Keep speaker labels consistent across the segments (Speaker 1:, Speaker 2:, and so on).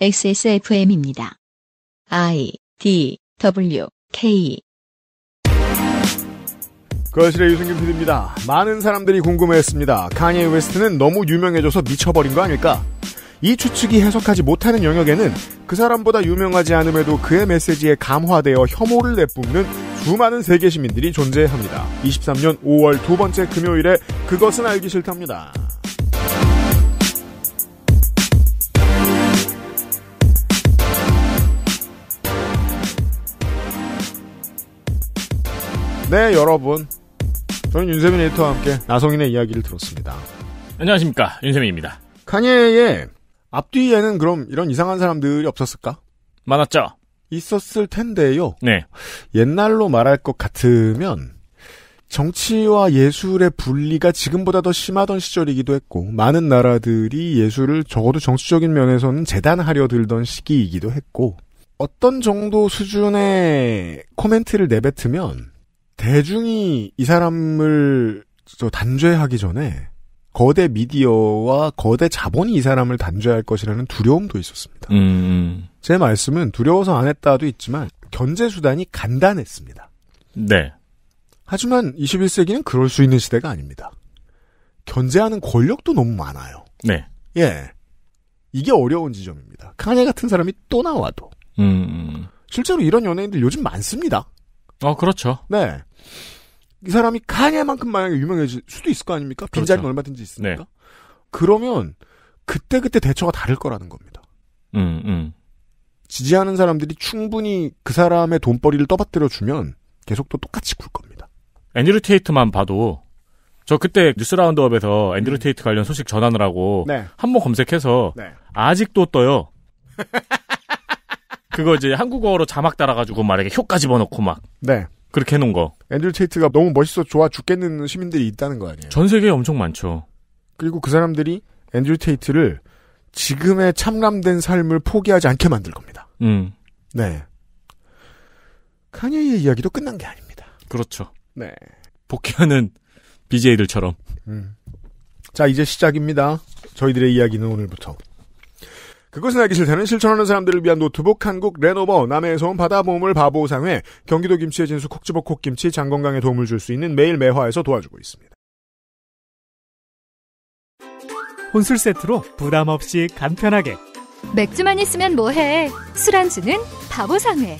Speaker 1: XSFM입니다. I D W K 거실의 유승균 PD입니다. 많은 사람들이 궁금해했습니다. 카니 웨스트는 너무 유명해져서 미쳐버린 거 아닐까? 이 추측이 해석하지 못하는 영역에는 그 사람보다 유명하지 않음에도 그의 메시지에 감화되어 혐오를 내뿜는 수많은 세계 시민들이 존재합니다. 23년 5월 두 번째 금요일에 그것은 알기 싫답니다. 네, 여러분. 저는 윤세민 에디터와 함께 나성인의 이야기를 들었습니다. 안녕하십니까. 윤세민입니다. 카니에의 앞뒤에는 그럼 이런 이상한 사람들이 없었을까? 많았죠. 있었을 텐데요. 네. 옛날로 말할 것 같으면 정치와 예술의 분리가 지금보다 더 심하던 시절이기도 했고 많은 나라들이 예술을 적어도 정치적인 면에서는 재단하려 들던 시기이기도 했고 어떤 정도 수준의 코멘트를 내뱉으면 대중이 이 사람을 단죄하기 전에 거대 미디어와 거대 자본이 이 사람을 단죄할 것이라는 두려움도 있었습니다.
Speaker 2: 음. 음.
Speaker 1: 제 말씀은 두려워서 안 했다도 있지만 견제 수단이 간단했습니다. 네. 하지만 21세기는 그럴 수 있는 시대가 아닙니다. 견제하는 권력도 너무 많아요. 네. 예. 이게 어려운 지점입니다. 카네 같은 사람이 또 나와도. 음. 음. 실제로 이런 연예인들 요즘 많습니다. 어, 그렇죠. 네. 이 사람이 카니만큼 만약에 유명해질 수도 있을 거 아닙니까? 빈자리는 그렇죠. 얼마든지 있으니까. 네. 그러면 그때그때 그때 대처가 다를 거라는 겁니다. 음, 음. 지지하는 사람들이 충분히 그 사람의 돈벌이를 떠받들어 주면 계속 또 똑같이 굴 겁니다. 앤드류 테이트만
Speaker 3: 봐도 저 그때 뉴스 라운드업에서 앤드류 음. 테이트 관련 소식 전하느라고 네. 한번 검색해서 네. 아직도 떠요. 그거 이제 한국어로 자막 달아가지고 막 이렇게 효과 집어넣고 막. 네. 그렇게 해놓은 거.
Speaker 1: 앤드류 테이트가 너무 멋있어 좋아 죽겠는 시민들이 있다는 거 아니에요? 전 세계에 엄청 많죠. 그리고 그 사람들이 앤드류 테이트를 지금의 참람된 삶을 포기하지 않게 만들 겁니다. 음. 네. 카니의 이야기도 끝난 게 아닙니다.
Speaker 3: 그렇죠. 네. 복귀하는 BJ들처럼. 음.
Speaker 1: 자, 이제 시작입니다. 저희들의 이야기는 오늘부터. 그것은 알기 싫다는 실천하는 사람들을 위한 노트북 한국 레노버 남해에서 온 바다 보물 바보상회 경기도 김치의 진수 콕지버 콕김치 장건강에 도움을 줄 수 있는 매일 매화에서 도와주고 있습니다. 혼술 세트로 부담
Speaker 3: 없이 간편하게 맥주만 있으면 뭐해 술안주는 바보상회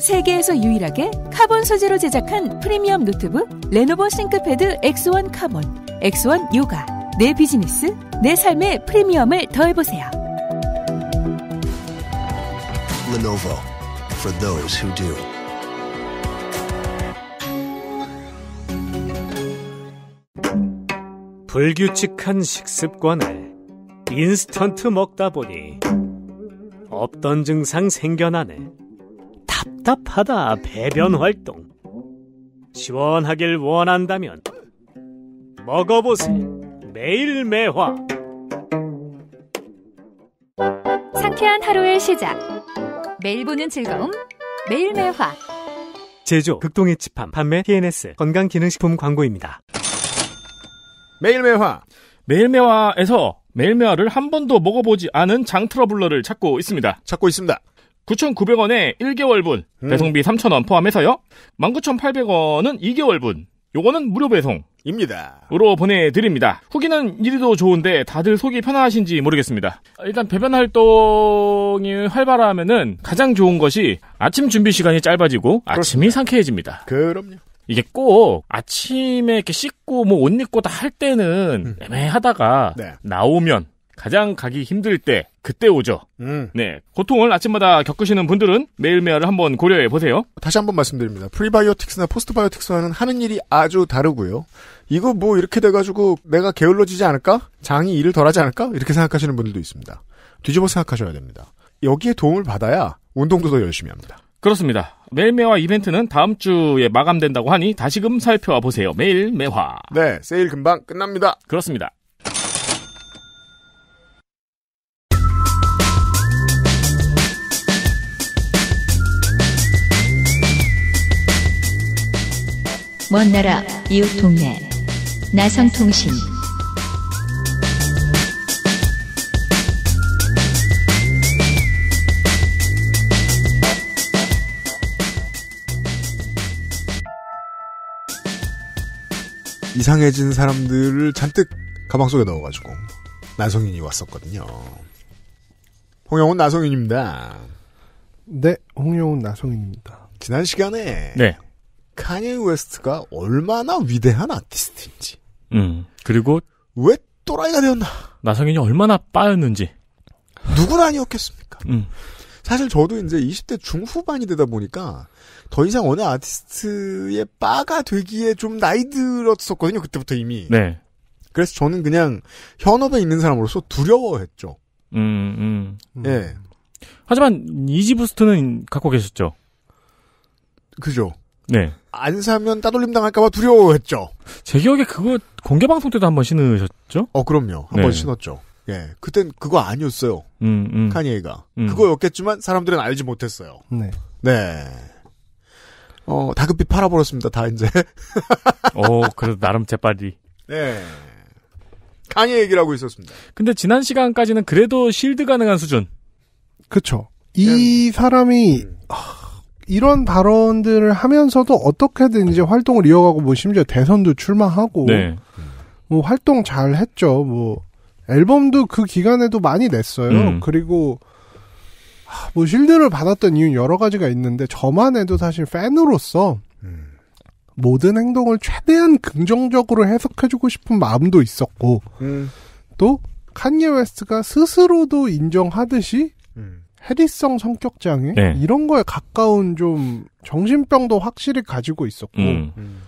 Speaker 3: 세계에서 유일하게 카본 소재로 제작한 프리미엄 노트북 레노버 싱크패드 X1 카본
Speaker 4: X1 요가 내 비즈니스, 내 삶의 프리미엄을 더해보세요.
Speaker 2: Lenovo for those who do.
Speaker 3: 불규칙한 식습관을 인스턴트 먹다 보니 없던 증상 생겨나네. 답답하다 배변 활동. 시원하길 원한다면 먹어보세요. 매일매화 상쾌한 하루의 시작 매일 보는 즐거움 매일매화 제조 극동의 집함 판매 TNS 건강기능식품 광고입니다 매일매화 매일매화에서 매일매화를 한 번도 먹어보지 않은 장트러블러를 찾고 있습니다 찾고 있습니다 9,900원에 1개월분, 음. 배송비 3,000원 포함해서요. 19,800원은 2개월분, 요거는 무료 배송. 입니다.으로 보내드립니다. 후기는 이리도 좋은데 다들 속이 편하신지 모르겠습니다. 일단 배변 활동이 활발하면은 가장 좋은 것이 아침 준비 시간이 짧아지고 그렇습니다. 아침이 상쾌해집니다. 그럼요. 이게 꼭 아침에 이렇게 씻고 뭐 옷 입고 다 할 때는 음. 애매하다가 네. 나오면 가장 가기 힘들 때 그때 오죠. 음. 네, 고통을 아침마다 겪으시는 분들은 매일매일을 한번 고려해 보세요. 다시 한번 말씀드립니다.
Speaker 1: 프리바이오틱스나 포스트바이오틱스와는 하는 일이 아주 다르고요. 이거 뭐 이렇게 돼가지고 내가 게을러지지 않을까? 장이 일을 덜하지 않을까? 이렇게 생각하시는 분들도 있습니다. 뒤집어 생각하셔야 됩니다. 여기에 도움을 받아야 운동도 더 열심히 합니다. 그렇습니다. 매일매화 이벤트는
Speaker 3: 다음 주에 마감된다고 하니 다시금 살펴보세요. 매일매화. 네, 세일 금방 끝납니다. 그렇습니다. 먼 나라, 이웃 동네. 나성통신.
Speaker 1: 이상해진 사람들을 잔뜩 가방 속에 넣어가지고 나성인이 왔었거든요. 홍영훈 나성인입니다. 네, 홍영훈 나성인입니다. 지난 시간에 네. 카니에 웨스트가 얼마나 위대한 아티스트인지. 음. 그리고 왜 또라이가 되었나? 나성인이 얼마나 빠였는지. 누구나 아니었겠습니까? 음. 사실 저도 이제 20대 중후반이 되다 보니까 더 이상 어느 아티스트의 빠가 되기에 좀 나이 들었었거든요. 그때부터 이미. 네. 그래서 저는 그냥 현업에 있는 사람으로서 두려워했죠.
Speaker 3: 음, 음. 네. 하지만 이지부스트는 갖고 계셨죠. 그죠.
Speaker 1: 네. 안 사면 따돌림 당할까봐 두려워했죠. 제 기억에 그거 공개 방송 때도 한 번 신으셨죠? 어, 그럼요. 한번 네. 신었죠. 예, 그땐 그거 아니었어요. 음, 음. 카니에가 음. 그거였겠지만 사람들은 알지 못했어요. 네. 네. 어, 다급히 팔아버렸습니다. 다 이제.
Speaker 3: 오, 어, 그래도 나름 재빨리.
Speaker 1: 네. 카니에 얘기를 하고 있었습니다.
Speaker 3: 근데 지난 시간까지는 그래도 실드 가능한 수준.
Speaker 4: 그렇죠. 이 사람이 하... 음. 아, 이런 발언들을 하면서도 어떻게든 이제 활동을 이어가고 뭐 심지어 대선도 출마하고 네. 뭐 활동 잘 했죠. 뭐 앨범도 그 기간에도 많이 냈어요. 음. 그리고 뭐 실드를 받았던 이유는 여러 가지가 있는데 저만 해도 사실 팬으로서 음. 모든 행동을 최대한 긍정적으로 해석해주고 싶은 마음도 있었고 음. 또 칸예 웨스트가 스스로도 인정하듯이 해리성 성격 장애 네. 이런 거에 가까운 좀 정신병도 확실히 가지고 있었고 음.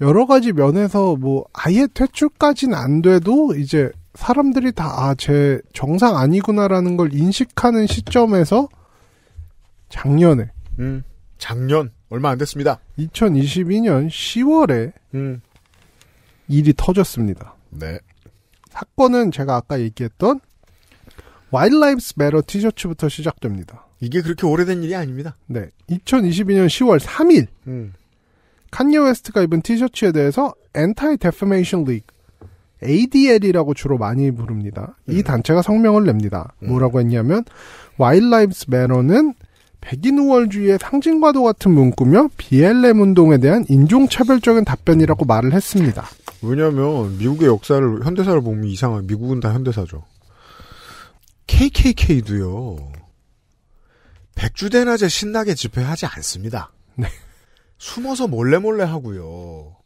Speaker 4: 여러 가지 면에서 뭐 아예 퇴출까지는 안 돼도 이제 사람들이 다아제 정상 아니구나라는 걸 인식하는 시점에서 작년에 음. 작년 얼마 안 됐습니다. 2022년 10월에 음. 일이 터졌습니다. 네. 사건은 제가 아까 얘기했던 와일드라이브스 매러 티셔츠부터 시작됩니다. 이게 그렇게 오래된 일이 아닙니다. 네. 2022년 10월 3일. 음. 칸예 웨스트가 입은 티셔츠에 대해서 엔타이 데프메이션 리그 ADL이라고 주로 많이 부릅니다. 음. 이 단체가 성명을 냅니다. 음. 뭐라고 했냐면 와일드라이브스 매러는 백인 우월주의의 상징과도 같은 문구며 BLM 운동에 대한 인종차별적인 답변이라고 말을 했습니다.
Speaker 1: 왜냐하면 미국의 역사를 현대사를 보면 이상한 미국은 다 현대사죠. KKK도요. 백주대 낮에 신나게 집회하지 않습니다. 네. 숨어서 몰래 몰래 하고요.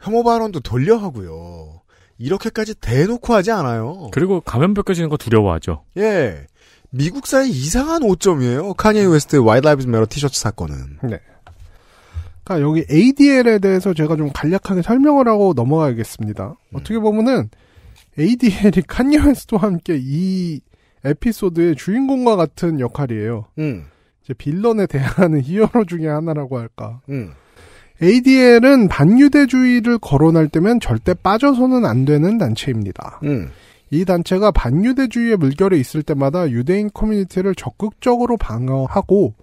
Speaker 1: 혐오 발언도 돌려 하고요. 이렇게까지 대놓고 하지 않아요. 그리고
Speaker 3: 가면 벗겨지는 거 두려워하죠.
Speaker 1: 예.
Speaker 4: 미국사의 이상한 오점이에요. 카니에 웨스트의 와이 드 라이브 메러 티셔츠 사건은. 네. 그니까 여기 ADL에 대해서 제가 좀 간략하게 설명을 하고 넘어가야겠습니다. 음. 어떻게 보면은 ADL이 카니에 웨스트와 함께 이 에피소드의 주인공과 같은 역할이에요. 음. 이제 빌런에 대항하는 히어로 중의 하나라고 할까. 음. ADL은 반유대주의를 거론할 때면 절대 빠져서는 안 되는 단체입니다. 음. 이 단체가 반유대주의의 물결에 있을 때마다 유대인 커뮤니티를 적극적으로 방어하고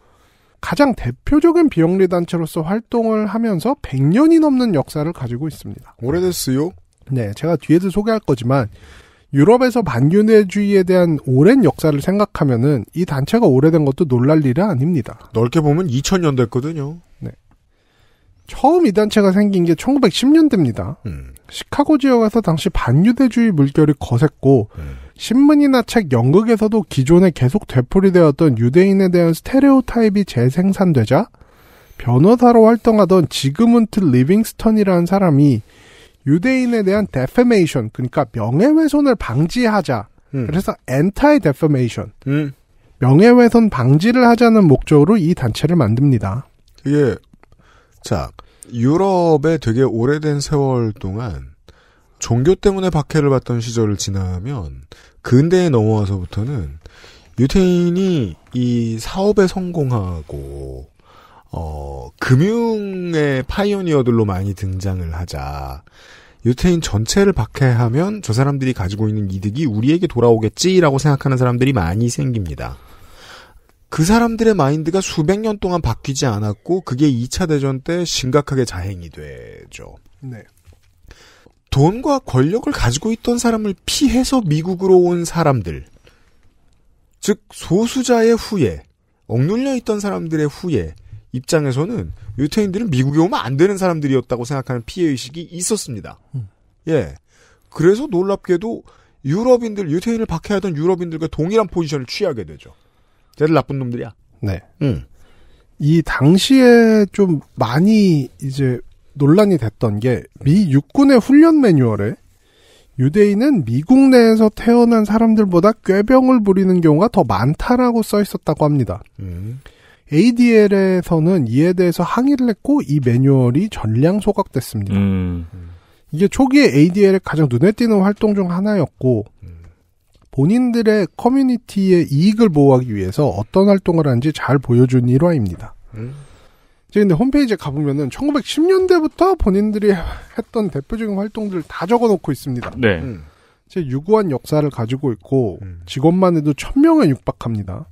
Speaker 4: 가장 대표적인 비영리 단체로서 활동을 하면서 100년이 넘는 역사를 가지고 있습니다. 오래됐어요? 네, 제가 뒤에도 소개할 거지만 유럽에서 반유회주의에 대한 오랜 역사를 생각하면은 이 단체가 오래된 것도 놀랄 일은 아닙니다. 넓게 보면 2000년대거든요. 네. 처음 이 단체가 생긴 게 1910년대입니다. 음. 시카고 지역에서 당시 반유대주의 물결이 거셌고 음. 신문이나 책, 연극에서도 기존에 계속 되풀이되었던 유대인에 대한 스테레오타입이 재생산되자 변호사로 활동하던 지그문트 리빙스턴이라는 사람이 유대인에 대한 데페메이션 그러니까 명예훼손을 방지하자. 음. 그래서 엔타이 데페메이션 음. 명예훼손 방지를 하자는 목적으로 이 단체를 만듭니다. 이게 자유럽의 되게 오래된 세월 동안 종교
Speaker 1: 때문에 박해를 받던 시절을 지나면 근대에 넘어와서부터는 유태인이 이 사업에 성공하고 어, 금융의 파이오니어들로 많이 등장을 하자. 유태인 전체를 박해하면 저 사람들이 가지고 있는 이득이 우리에게 돌아오겠지라고 생각하는 사람들이 많이 생깁니다. 그 사람들의 마인드가 수백 년 동안 바뀌지 않았고 그게 2차 대전 때 심각하게 자행이
Speaker 4: 되죠. 네.
Speaker 1: 돈과 권력을 가지고 있던 사람을 피해서 미국으로 온 사람들. 즉 소수자의 후예, 억눌려 있던 사람들의 후예, 입장에서는 유태인들은 미국에 오면 안 되는 사람들이었다고 생각하는 피해의식이 있었습니다. 음. 예. 그래서 놀랍게도 유럽인들, 유태인을 박해하던 유럽인들과 동일한 포지션을 취하게 되죠. 쟤들 나쁜 놈들이야.
Speaker 4: 네. 음. 이 당시에 좀 많이 이제 논란이 됐던 게 미 육군의 훈련 매뉴얼에 유대인은 미국 내에서 태어난 사람들보다 꾀병을 부리는 경우가 더 많다라고 써 있었다고 합니다. 음. ADL에서는 이에 대해서 항의를 했고 이 매뉴얼이 전량 소각됐습니다. 음. 이게 초기에 ADL의 가장 눈에 띄는 활동 중 하나였고 본인들의 커뮤니티의 이익을 보호하기 위해서 어떤 활동을 하는지 잘 보여준 일화입니다. 음. 이제 근데 홈페이지에 가보면은 1910년대부터 본인들이 했던 대표적인 활동들을 다 적어놓고 있습니다. 네. 음. 제 유구한 역사를 가지고 있고 음. 직원만 해도 천명에 육박합니다.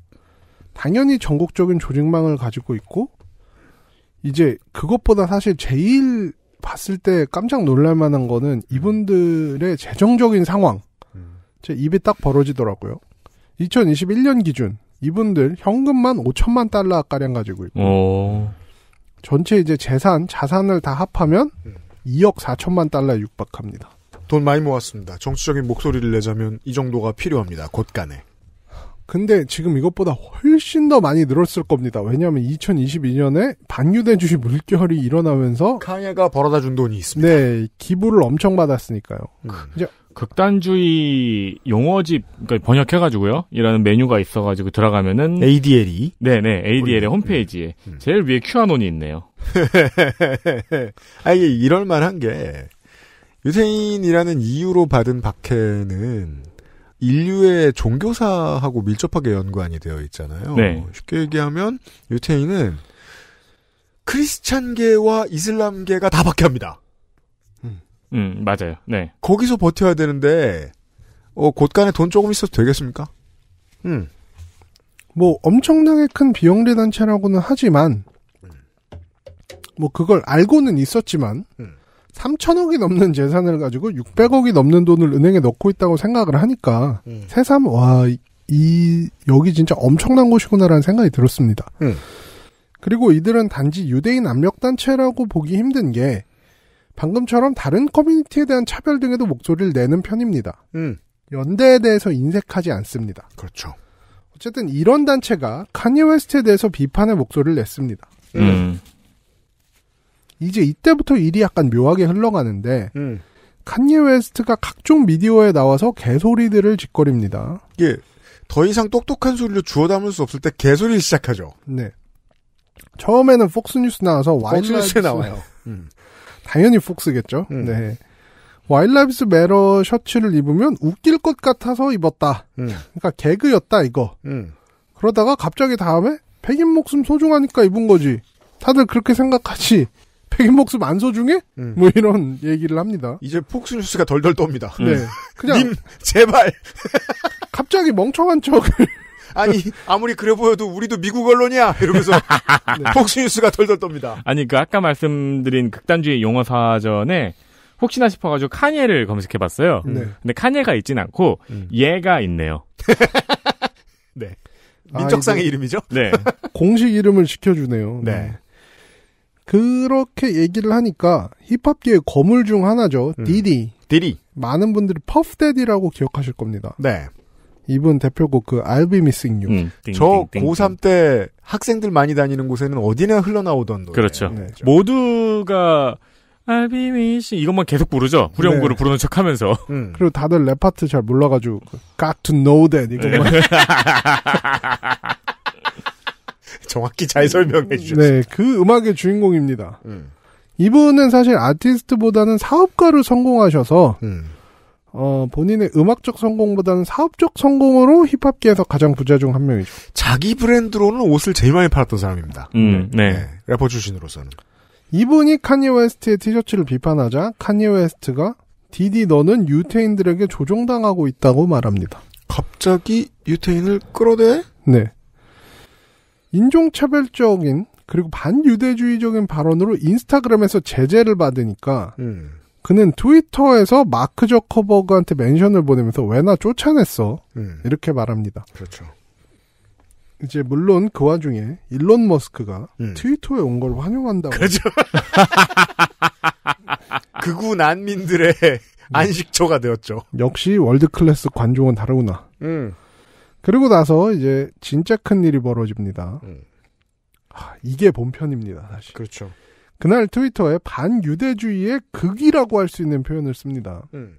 Speaker 4: 당연히 전국적인 조직망을 가지고 있고 이제 그것보다 사실 제일 봤을 때 깜짝 놀랄 만한 거는 음. 이분들의 재정적인 상황. 음. 제 입이 딱 벌어지더라고요. 2021년 기준 이분들 현금만 5천만 달러 가량 가지고 있고 오. 전체 이제 재산 자산을 다 합하면 2억 4천만 달러에 육박합니다. 돈 많이 모았습니다. 정치적인 목소리를 내자면 이 정도가 필요합니다. 곧간에 근데 지금 이것보다 훨씬 더 많이 늘었을 겁니다. 왜냐하면 2022년에 반유대 주식 물결이 일어나면서 카예가 벌어다 준 돈이 있습니다. 네, 기부를 엄청 받았으니까요. 음. 그
Speaker 3: 이제 극단주의 용어집 그러니까 번역해가지고요. 이라는 메뉴가 있어가지고 들어가면은 ADL이 e? 네네 ADL의 e 홈페이지에 음, 음. 제일 위에 큐아논이 있네요.
Speaker 1: 아 이게 이럴만한 게유세인이라는 이유로 받은 박해는 인류의 종교사하고 밀접하게 연관이 되어 있잖아요. 네. 쉽게 얘기하면 유태인은 크리스찬계와 이슬람계가 다 박해합니다. 음. 음, 맞아요. 네. 거기서 버텨야 되는데 어, 곳간에 돈 조금 있어도 되겠습니까? 음.
Speaker 4: 뭐 엄청나게 큰 비영리 단체라고는 하지만 뭐 그걸 알고는 있었지만 음. 3천억이 넘는 재산을 가지고 600억이 넘는 돈을 은행에 넣고 있다고 생각을 하니까 음. 새삼 와이 여기 진짜 엄청난 곳이구나라는 생각이 들었습니다. 음. 그리고 이들은 단지 유대인 압력 단체라고 보기 힘든 게 방금처럼 다른 커뮤니티에 대한 차별 등에도 목소리를 내는 편입니다. 음. 연대에 대해서 인색하지 않습니다. 그렇죠. 어쨌든 이런 단체가 카니웨스트에 대해서 비판의 목소리를 냈습니다. 음. 음. 이제 이때부터 일이 약간 묘하게 흘러가는데 음. 칸예 웨스트가 각종 미디어에 나와서 개소리들을 짓거립니다. 예. 더 이상 똑똑한 소리로 주워 담을 수 없을 때 개소리를 시작하죠. 네. 처음에는 폭스뉴스 나와서 와일드뉴스에 나와요. 음. 당연히 폭스겠죠. 음. 네. 와일라비스 메러 셔츠를 입으면 웃길 것 같아서 입었다. 음. 그러니까 개그였다 이거. 음. 그러다가 갑자기 다음에 백인 목숨 소중하니까 입은 거지. 다들 그렇게 생각하지. 폐긴 목숨 안소 중에 음. 뭐 이런 얘기를 합니다. 이제 폭스뉴스가 덜덜 떱니다. 네, 음. 그냥 님 제발 갑자기 멍청한 척을 아니
Speaker 1: 아무리 그래 보여도 우리도 미국 언론이야 이러면서 네. 폭스뉴스가 덜덜 떱니다.
Speaker 3: 아니 그 아까 말씀드린 극단주의 용어 사전에 혹시나 싶어가지고 카니에를 검색해봤어요. 음. 네. 근데 카니에가 있진 않고 음. 얘가 있네요.
Speaker 4: 네. 민족상의 아, 이름이죠? 네. 공식 이름을 시켜주네요. 네. 네. 그렇게 얘기를 하니까 힙합계의 거물 중 하나죠. 음. 디디. 디디. 많은 분들이 퍼프데디라고 기억하실 겁니다. 네. 이분 대표곡 그 I'll be missing you.
Speaker 3: 음. 저 고3
Speaker 4: 때 학생들 많이 다니는 곳에는 어디나 흘러나오던
Speaker 3: 노래. 그렇죠. 네, 모두가 I'll be missing 이것만 계속 부르죠. 후렴구를 네. 부르는 척 하면서.
Speaker 4: 음. 그리고 다들 랩 파트 잘 몰라가지고 그 got to know that 이것만. 정확히 잘 설명해 주셨어요. 네, 그 음악의 주인공입니다. 음. 이분은 사실 아티스트보다는 사업가로 성공하셔서 음. 어, 본인의 음악적 성공보다는 사업적 성공으로 힙합계에서 가장 부자 중 한 명이죠. 자기 브랜드로는 옷을 제일 많이 팔았던 사람입니다. 음, 네. 네. 네. 래퍼 출신으로서는. 이분이 카니 웨스트의 티셔츠를 비판하자 카니 웨스트가 디디 너는 유태인들에게 조종당하고 있다고 말합니다. 갑자기 유태인을 끌어대? 네. 인종차별적인 그리고 반유대주의적인 발언으로 인스타그램에서 제재를 받으니까 음. 그는 트위터에서 마크 저커버그한테 멘션을 보내면서 왜 나 쫓아냈어 음. 이렇게 말합니다. 그렇죠. 이제 물론 그 와중에 일론 머스크가 음. 트위터에 온 걸 환영한다고. 그죠 그구 난민들의 네. 안식처가 되었죠. 역시 월드 클래스 관종은 다르구나. 음. 그리고 나서 이제 진짜 큰 일이 벌어집니다. 음. 하, 이게 본편입니다, 사실. 그렇죠. 그날 트위터에 반유대주의의 극이라고 할 수 있는 표현을 씁니다. 음.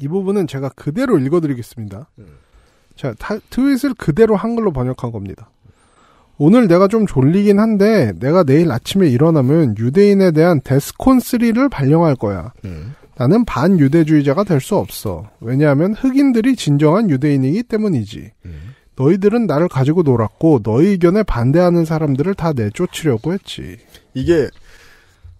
Speaker 4: 이 부분은 제가 그대로 읽어드리겠습니다. 음. 자, 타, 트윗을 그대로 한글로 번역한 겁니다. 오늘 내가 좀 졸리긴 한데 내가 내일 아침에 일어나면 유대인에 대한 데스콘 3를 발령할 거야. 음. 나는 반유대주의자가 될 수 없어. 왜냐하면 흑인들이 진정한 유대인이기 때문이지. 음. 너희들은 나를 가지고 놀았고 너희 의견에 반대하는 사람들을 다 내쫓으려고 했지. 이게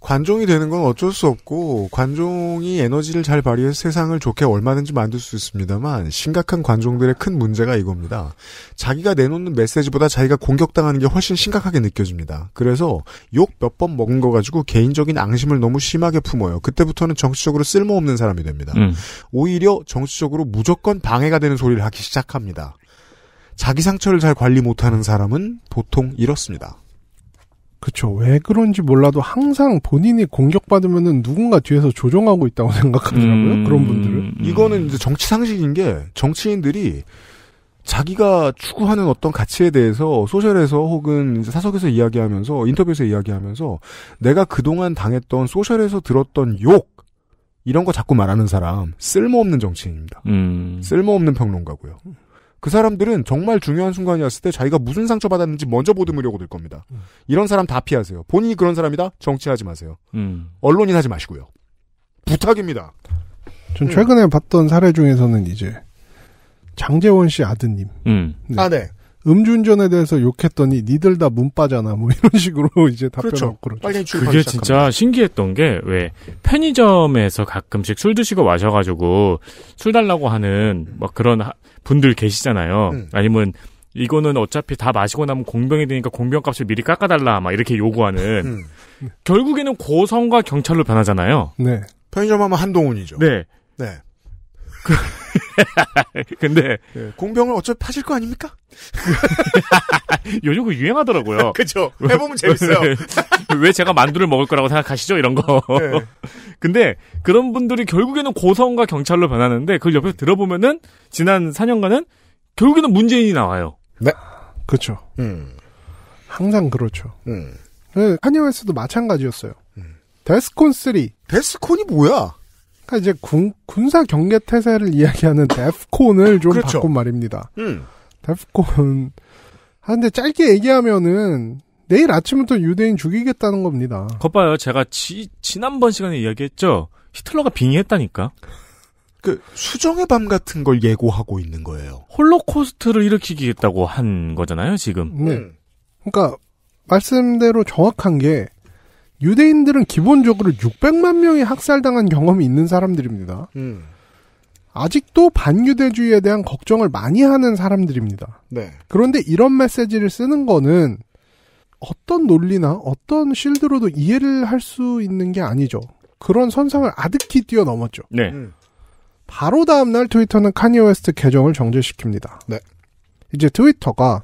Speaker 4: 관종이 되는 건 어쩔 수 없고 관종이 에너지를 잘 발휘해 세상을 좋게
Speaker 1: 얼마든지 만들 수 있습니다만 심각한 관종들의 큰 문제가 이겁니다. 자기가 내놓는 메시지보다 자기가 공격당하는 게 훨씬 심각하게 느껴집니다. 그래서 욕 몇 번 먹은 거 가지고 개인적인 앙심을 너무 심하게 품어요. 그때부터는 정치적으로 쓸모없는 사람이 됩니다. 음. 오히려 정치적으로 무조건 방해가 되는 소리를 하기 시작합니다. 자기 상처를 잘 관리 못하는 사람은 보통 이렇습니다.
Speaker 4: 그렇죠. 왜 그런지 몰라도 항상 본인이 공격받으면은 누군가 뒤에서 조종하고 있다고 생각하더라고요. 음... 그런
Speaker 1: 분들은. 음. 이거는 이제 정치 상식인 게 정치인들이 자기가 추구하는 어떤 가치에 대해서 소셜에서 혹은 사석에서 이야기하면서 인터뷰에서 이야기하면서 내가 그동안 당했던 소셜에서 들었던 욕 이런 거 자꾸 말하는 사람 쓸모없는 정치인입니다. 음... 쓸모없는 평론가고요. 그 사람들은 정말 중요한 순간이었을 때 자기가 무슨 상처받았는지 먼저 보듬으려고 들 겁니다. 음. 이런 사람 다 피하세요. 본인이 그런 사람이다? 정치하지 마세요. 음. 언론인 하지 마시고요. 부탁입니다.
Speaker 4: 전 최근에 봤던 사례 중에서는 이제 장재원 씨 아드님. 음. 네. 아, 네. 음주운전에 대해서 욕했더니 니들 다 문빠잖아 뭐 이런 식으로 이제 답변하고 그렇죠. 빨리 그게 시작합니다.
Speaker 3: 진짜 신기했던 게 왜 편의점에서 가끔씩 술 드시고 마셔가지고 술 달라고 하는 막 그런 분들 계시잖아요. 음. 아니면 이거는 어차피 다 마시고 나면 공병이 되니까 공병값을 미리 깎아달라 막 이렇게 요구하는 음. 결국에는 고성과 경찰로 변하잖아요. 네. 편의점 하면 한동훈이죠. 네. 네. 그, 근데 네.
Speaker 1: 공병을 어차피 파실 거 아닙니까?
Speaker 3: 요즘 그 유행하더라고요. 그죠. 해보면 재밌어요. 왜 제가 만두를 먹을 거라고 생각하시죠? 이런 거. 네. 근데 그런 분들이 결국에는 고성과 경찰로 변하는데 그걸 옆에서 들어보면은 지난 4년간은 결국에는 문재인이 나와요. 네.
Speaker 4: 그렇죠. 음. 항상 그렇죠. 음. 네, 한여에서도 마찬가지였어요. 음. 데스콘 3. 데스콘이 뭐야? 그러니까 이제 군, 군사 경계 태세를 이야기하는 데프콘을 좀 그렇죠. 바꾼 말입니다. 음. 데프콘. 아, 근데 짧게 얘기하면은 내일 아침부터 유대인 죽이겠다는 겁니다.
Speaker 2: 거봐요.
Speaker 3: 제가 지, 지난번 시간에 이야기했죠. 히틀러가 빙의했다니까. 그 수정의 밤 같은 걸 예고하고 있는 거예요. 홀로코스트를 일으키겠다고 한 거잖아요, 지금.
Speaker 4: 네. 음. 그러니까 말씀대로 정확한 게 유대인들은 기본적으로 600만 명이 학살당한 경험이 있는 사람들입니다. 음. 아직도 반유대주의에 대한 걱정을 많이 하는 사람들입니다. 네. 그런데 이런 메시지를 쓰는 거는 어떤 논리나 어떤 실드로도 이해를 할 수 있는 게 아니죠. 그런 선상을 아득히 뛰어넘었죠. 네. 음. 바로 다음날 트위터는 카니웨스트 계정을 정제시킵니다. 네. 이제 트위터가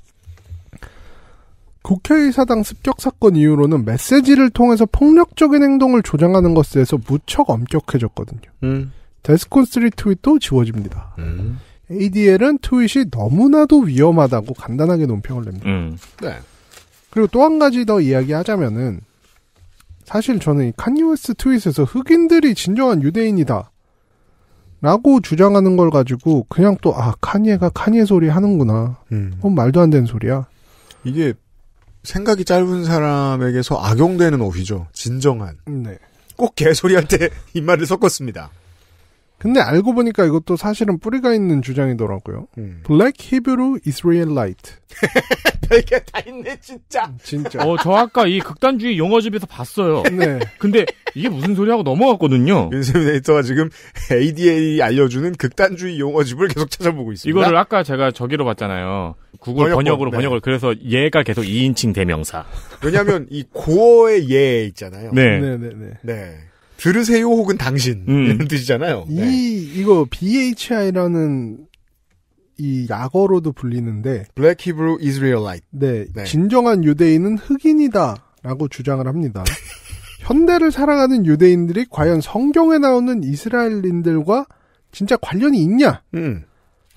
Speaker 4: 국회의사당 습격 사건 이후로는 메시지를 통해서 폭력적인 행동을 조장하는 것에 대해서 무척 엄격해졌거든요. 음. 데스콘스리 트윗도 지워집니다. 음. ADL은 트윗이 너무나도 위험하다고 간단하게 논평을 냅니다.
Speaker 2: 음. 네.
Speaker 4: 그리고 또 한 가지 더 이야기하자면은 사실 저는 이 칸유웨스 트윗에서 흑인들이 진정한 유대인이다. 라고 주장하는 걸 가지고 그냥 또아 칸예가 칸예 소리 하는구나. 음. 그건 말도 안 되는 소리야.
Speaker 1: 이게 생각이 짧은 사람에게서 악용되는 어휘죠. 진정한. 음, 네. 꼭 개소리한테 이말을 섞었습니다.
Speaker 4: 근데 알고 보니까 이것도 사실은 뿌리가 있는 주장이더라고요. 음. 블랙 히브루 이스라엘라이트.
Speaker 3: 별게 다 있네 진짜. 음, 진짜. 어저 아까 이 극단주의 용어집에서 봤어요. 네.
Speaker 1: 근데 이게 무슨 소리하고 넘어갔거든요. 윤세민 에이터가 지금 ADA 알려주는 극단주의 용어집을 계속 찾아보고 있습니다. 이거를
Speaker 3: 아까 제가 저기로 봤잖아요. 구글 번역으로 네. 번역을 그래서 얘가 계속 2인칭 대명사.
Speaker 1: 왜냐하면 이 고어의 예 있잖아요. 네. 네네네. 네, 네. 네.
Speaker 4: 들으세요 혹은
Speaker 1: 당신 음. 이런 뜻이잖아요.
Speaker 4: 이 네. 이거 BHI라는 이 약어로도 불리는데 블랙 히브루 이스라엘라이트. 네, 네. 진정한 유대인은 흑인이다라고 주장을 합니다. 현대를 살아가는 유대인들이 과연 성경에 나오는 이스라엘인들과 진짜 관련이 있냐? 음.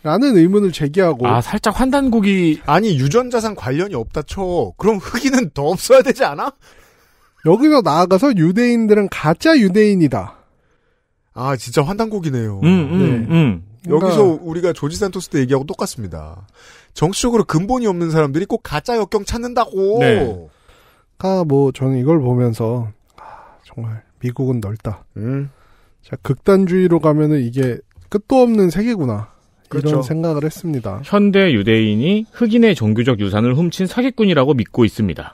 Speaker 4: 라는 의문을 제기하고 아
Speaker 1: 살짝 환단곡이 아니 유전자상
Speaker 4: 관련이 없다 쳐 그럼 흑인은 더 없어야 되지 않아? 여기서 나아가서 유대인들은 가짜 유대인이다.
Speaker 1: 아 진짜 환단곡이네요. 음, 음, 네. 음. 그러니까... 여기서 우리가 조지 산토스 때 얘기하고 똑같습니다. 정치적으로 근본이 없는 사람들이 꼭 가짜 역경 찾는다고. 네.
Speaker 4: 아뭐 저는 이걸 보면서 아, 정말 미국은 넓다. 음. 자 극단주의로 가면은 이게 끝도 없는 세계구나. 그렇죠. 이런 생각을 했습니다.
Speaker 3: 현대 유대인이 흑인의 종교적 유산을 훔친 사기꾼이라고 믿고 있습니다.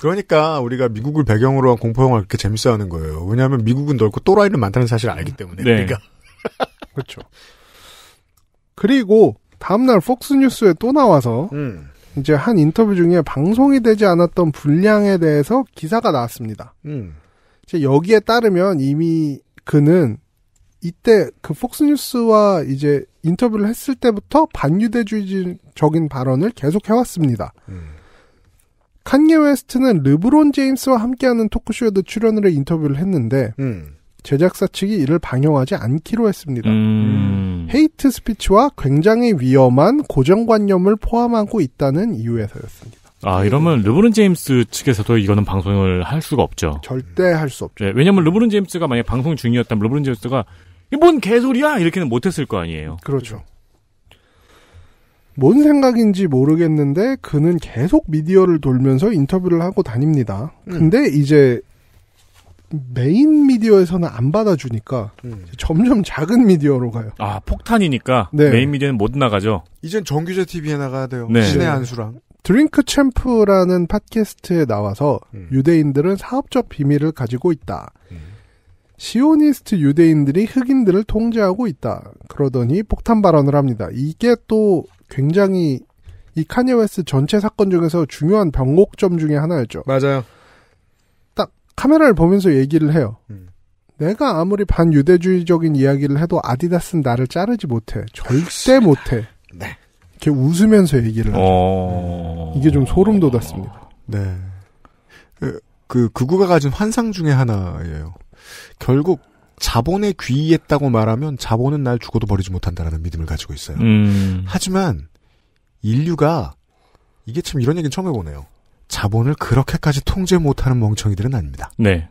Speaker 1: 그러니까 우리가 미국을 배경으로 한 공포 영화를 그렇게 재밌어 하는 거예요. 왜냐하면 미국은 넓고 또라이는 많다는 사실을 알기 때문에.
Speaker 2: 네. 그러니
Speaker 4: 그렇죠. 그리고 다음날 폭스뉴스에 또 나와서 음. 이제 한 인터뷰 중에 방송이 되지 않았던 분량에 대해서 기사가 나왔습니다. 음. 이제 여기에 따르면 이미 그는 이때 그 폭스뉴스와 이제 인터뷰를 했을 때부터 반유대주의적인 발언을 계속 해왔습니다. 음. 칸예 웨스트는 르브론 제임스와 함께하는 토크쇼에도 출연을 해 인터뷰를 했는데 음. 제작사 측이 이를 방영하지 않기로 했습니다. 음. 헤이트 스피치와 굉장히 위험한 고정관념을 포함하고 있다는 이유에서였습니다.
Speaker 3: 아 이러면 르브론 제임스 측에서도 이거는 방송을 할 수가 없죠. 절대 할 수 없죠. 네, 왜냐하면 르브론 제임스가 만약 방송 중이었다면 르브론 제임스가 뭔 개소리야 이렇게는 못했을 거 아니에요. 그렇죠.
Speaker 4: 뭔 생각인지 모르겠는데 그는 계속 미디어를 돌면서 인터뷰를 하고 다닙니다. 음. 근데 이제 메인 미디어에서는 안 받아주니까 음. 점점 작은 미디어로 가요.
Speaker 3: 아 폭탄이니까 네. 메인 미디어는 못 나가죠.
Speaker 4: 이젠 정규제 TV에 나가야 돼요. 네. 신의 안수랑. 드링크 챔프라는 팟캐스트에 나와서 음. 유대인들은 사업적 비밀을 가지고 있다. 음. 시오니스트 유대인들이 흑인들을 통제하고 있다. 그러더니 폭탄 발언을 합니다. 이게 또 굉장히 이 카니웨스 전체 사건 중에서 중요한 변곡점 중의 하나였죠. 맞아요. 딱 카메라를 보면서 얘기를 해요. 음. 내가 아무리 반유대주의적인 이야기를 해도 아디다스는 나를 자르지 못해. 절대 못해. 네. 이렇게 웃으면서 얘기를 하죠.
Speaker 1: 어...
Speaker 4: 이게 좀 소름 돋았습니다.
Speaker 1: 네. 그, 그, 그구가 가진 환상 중의 하나예요. 결국 자본에 귀의했다고 말하면 자본은 날 죽어도 버리지 못한다라는 믿음을 가지고 있어요. 음. 하지만 인류가 이게 참 이런 얘기는 처음 해보네요. 자본을 그렇게까지 통제 못하는 멍청이들은
Speaker 4: 아닙니다. 네.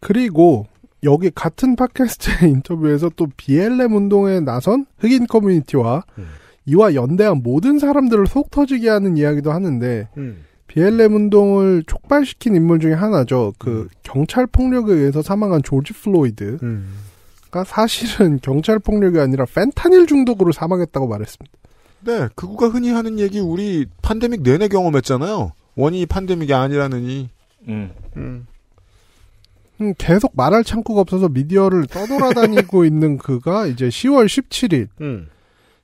Speaker 4: 그리고 여기 같은 팟캐스트 인터뷰에서 또 BLM 운동에 나선 흑인 커뮤니티와 음. 이와 연대한 모든 사람들을 속 터지게 하는 이야기도 하는데 음. BLM 운동을 촉발시킨 인물 중에 하나죠. 그 음. 경찰 폭력에 의해서 사망한 조지 플로이드. 음. 사실은 경찰 폭력이 아니라 펜타닐 중독으로 사망했다고 말했습니다. 네,
Speaker 1: 그구가 흔히 하는 얘기 우리 팬데믹 내내 경험했잖아요. 원인이 팬데믹이 아니라느니.
Speaker 4: 음. 음. 음 계속 말할 창구가 없어서 미디어를 떠돌아다니고 있는 그가 이제 10월 17일 음.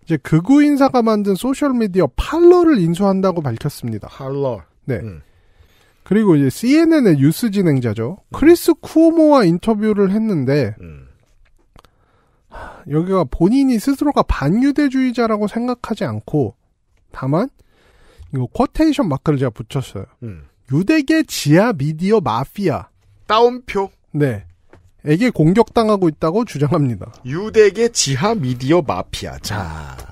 Speaker 4: 이제 극우 인사가 만든 소셜 미디어 팔러를 인수한다고 밝혔습니다. 팔러. 네. 음. 그리고 이제 CNN의 뉴스 진행자죠. 음. 크리스 쿠오모와 인터뷰를 했는데 음. 여기가 본인이 스스로가 반유대주의자라고 생각하지 않고 다만 이거 쿼테이션 마크를 제가 붙였어요. 음. 유대계 지하 미디어 마피아 따옴표 네. 에게 공격당하고 있다고 주장합니다. 유대계 지하 미디어 마피아. 자,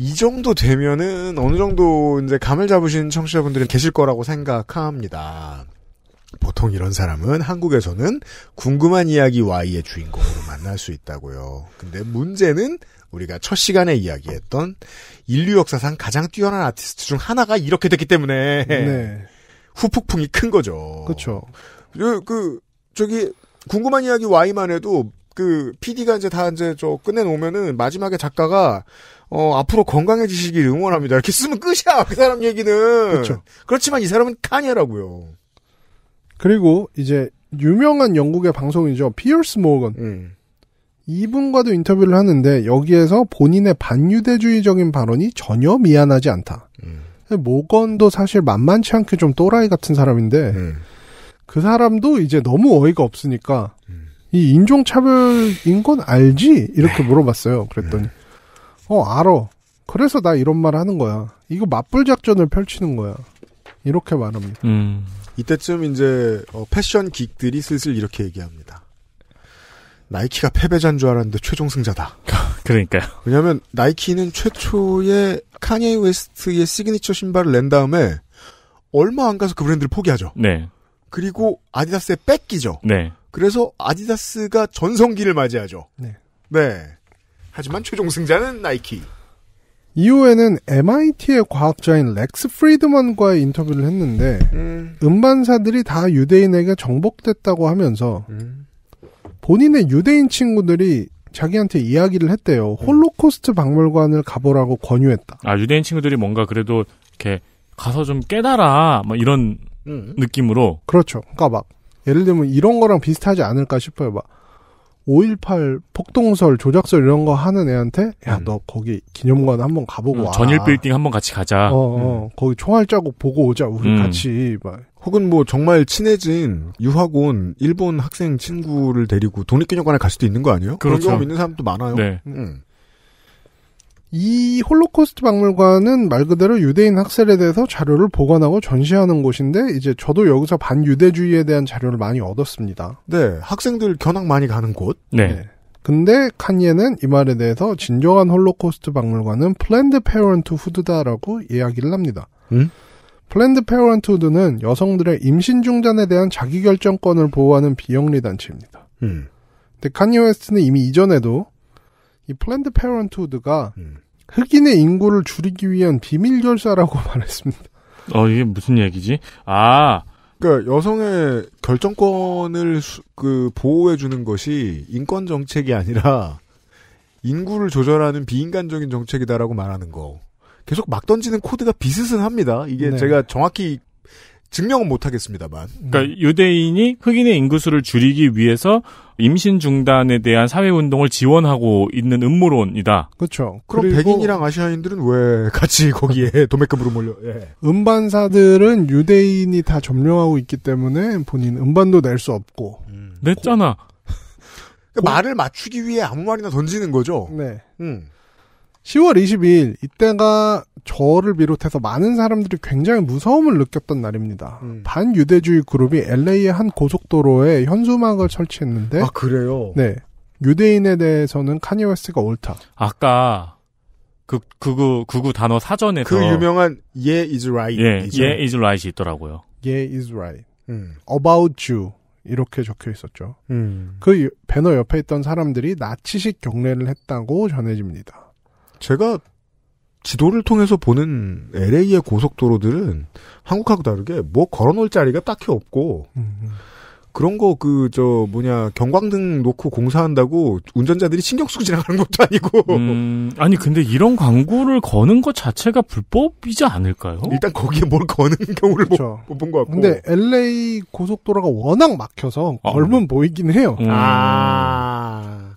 Speaker 4: 이
Speaker 1: 정도 되면은 어느 정도 이제 감을 잡으신 청취자분들이 계실 거라고 생각합니다. 보통 이런 사람은 한국에서는 궁금한 이야기 Y의 주인공으로 만날 수 있다고요. 근데 문제는 우리가 첫 시간에 이야기했던 인류 역사상 가장 뛰어난 아티스트 중 하나가 이렇게 됐기 때문에 네. 후폭풍이 큰 거죠. 그렇죠. 그 저기 궁금한 이야기 Y만 해도 그 PD가 이제 다 이제 저 끝내놓으면은 마지막에 작가가 어, 앞으로 건강해지시길 응원합니다. 이렇게 쓰면 끝이야. 그 사람 얘기는. 그렇죠. 그렇지만 이 사람은 카니라고요.
Speaker 4: 그리고 이제 유명한 영국의 방송이죠. 피어스 모건. 음. 이분과도 인터뷰를 하는데 여기에서 본인의 반유대주의적인 발언이 전혀 미안하지 않다. 음. 모건도 사실 만만치 않게 좀 또라이 같은 사람인데 음. 그 사람도 이제 너무 어이가 없으니까 음. 이 인종차별인 건 알지? 이렇게 네. 물어봤어요. 그랬더니 어, 알어. 그래서 나 이런 말 하는 거야. 이거 맞불 작전을 펼치는 거야. 이렇게 말합니다.
Speaker 1: 음. 이때쯤 이제 어, 패션 기익들이 슬슬 이렇게 얘기합니다. 나이키가 패배자인 줄 알았는데 최종 승자다. 그러니까요. 왜냐하면 나이키는 최초의 카니에 웨스트의 시그니처 신발을 낸 다음에 얼마 안 가서 그 브랜드를 포기하죠. 네. 그리고 아디다스에 뺏기죠. 네. 그래서 아디다스가 전성기를 맞이하죠. 네. 네. 하지만 최종 승자는 나이키.
Speaker 4: 이후에는 MIT의 과학자인 렉스 프리드먼과의 인터뷰를 했는데 음. 반사들이다 유대인에게 정복됐다고 하면서 음. 본인의 유대인 친구들이 자기한테 이야기를 했대요. 음. 홀로코스트 박물관을 가보라고 권유했다.
Speaker 3: 아 유대인 친구들이 뭔가 그래도 이렇게 가서 좀 깨달아 뭐 이런
Speaker 4: 음. 느낌으로 그렇죠. 그러니까 막 예를 들면 이런 거랑 비슷하지 않을까 싶어요. 막5.18 폭동설, 조작설 이런 거 하는 애한테 야너 음. 거기 기념관 한번 가보고 어, 와. 전일
Speaker 3: 빌딩 한번 같이 가자.
Speaker 4: 어, 어 음. 거기 총알 자국 보고 오자 우리 음. 같이. 막.
Speaker 1: 혹은 뭐 정말 친해진 유학 온 일본 학생 친구를 데리고 독립기념관에 갈 수도 있는 거 아니에요? 그렇죠. 그런 경험 있는 사람도 많아요. 네.
Speaker 4: 음. 이 홀로코스트 박물관은 말 그대로 유대인 학살에 대해서 자료를 보관하고 전시하는 곳인데 이제 저도 여기서 반유대주의에 대한 자료를 많이 얻었습니다. 네, 학생들 견학 많이 가는 곳. 네. 네. 근데 칸예는 이 말에 대해서 진정한 홀로코스트 박물관은 플랜드 페어런트 후드다라고 이야기를 합니다. 음? 플랜드 페어런트후드는 여성들의 임신 중단에 대한 자기결정권을 보호하는 비영리 단체입니다. 음. 근데 칸예 웨스트는 이미 이전에도 이 플랜드 페런트우드가 음. 흑인의 인구를 줄이기 위한 비밀 결사라고 말했습니다.
Speaker 1: 어 이게 무슨 얘기지? 아 그러니까 여성의 결정권을 수, 그 보호해 주는 것이 인권 정책이 아니라 인구를 조절하는 비인간적인 정책이다라고 말하는 거. 계속 막 던지는 코드가 비슷은합니다. 이게 네. 제가 정확히 증명은 못하겠습니다만.
Speaker 3: 그러니까 네. 유대인이 흑인의 인구수를 줄이기 위해서 임신 중단에 대한 사회 운동을 지원하고 있는 음모론이다.
Speaker 1: 그렇죠. 그럼 백인이랑 아시아인들은
Speaker 4: 왜 같이 거기에 도매금으로 몰려? 예. 음반사들은 유대인이 다 점령하고 있기 때문에 본인 음반도 낼 수 없고. 음. 냈잖아. 그
Speaker 1: 말을 맞추기 위해 아무 말이나 던지는 거죠. 네. 음.
Speaker 4: 10월 22일 이때가 저를 비롯해서 많은 사람들이 굉장히 무서움을 느꼈던 날입니다. 음. 반유대주의 그룹이 LA의 한 고속도로에 현수막을 설치했는데 아 그래요? 네 유대인에 대해서는 카니웨스가 옳다.
Speaker 3: 아까 그 그구 그구 단어 사전에서 그
Speaker 4: 유명한 예 yeah is right 예, yeah
Speaker 3: is right이 있더라고요.
Speaker 4: 예 yeah is right. 음. About you 이렇게 적혀 있었죠. 음. 그 배너 옆에 있던 사람들이 나치식 경례를 했다고 전해집니다. 제가
Speaker 1: 지도를 통해서 보는 LA의 고속도로들은 한국하고 다르게 뭐 걸어놓을 자리가 딱히 없고 음. 음. 그런 거 그 저 뭐냐 경광등 놓고 공사한다고 운전자들이 신경 쓰고 지나가는 것도 아니고 음, 아니 근데 이런 광고를 거는
Speaker 3: 것 자체가 불법이지 않을까요?
Speaker 4: 일단 거기에 뭘 거는 경우를 그렇죠. 못본 것 같고 근데 LA 고속도로가 워낙 막혀서 아. 얼면 보이긴 해요. 음. 아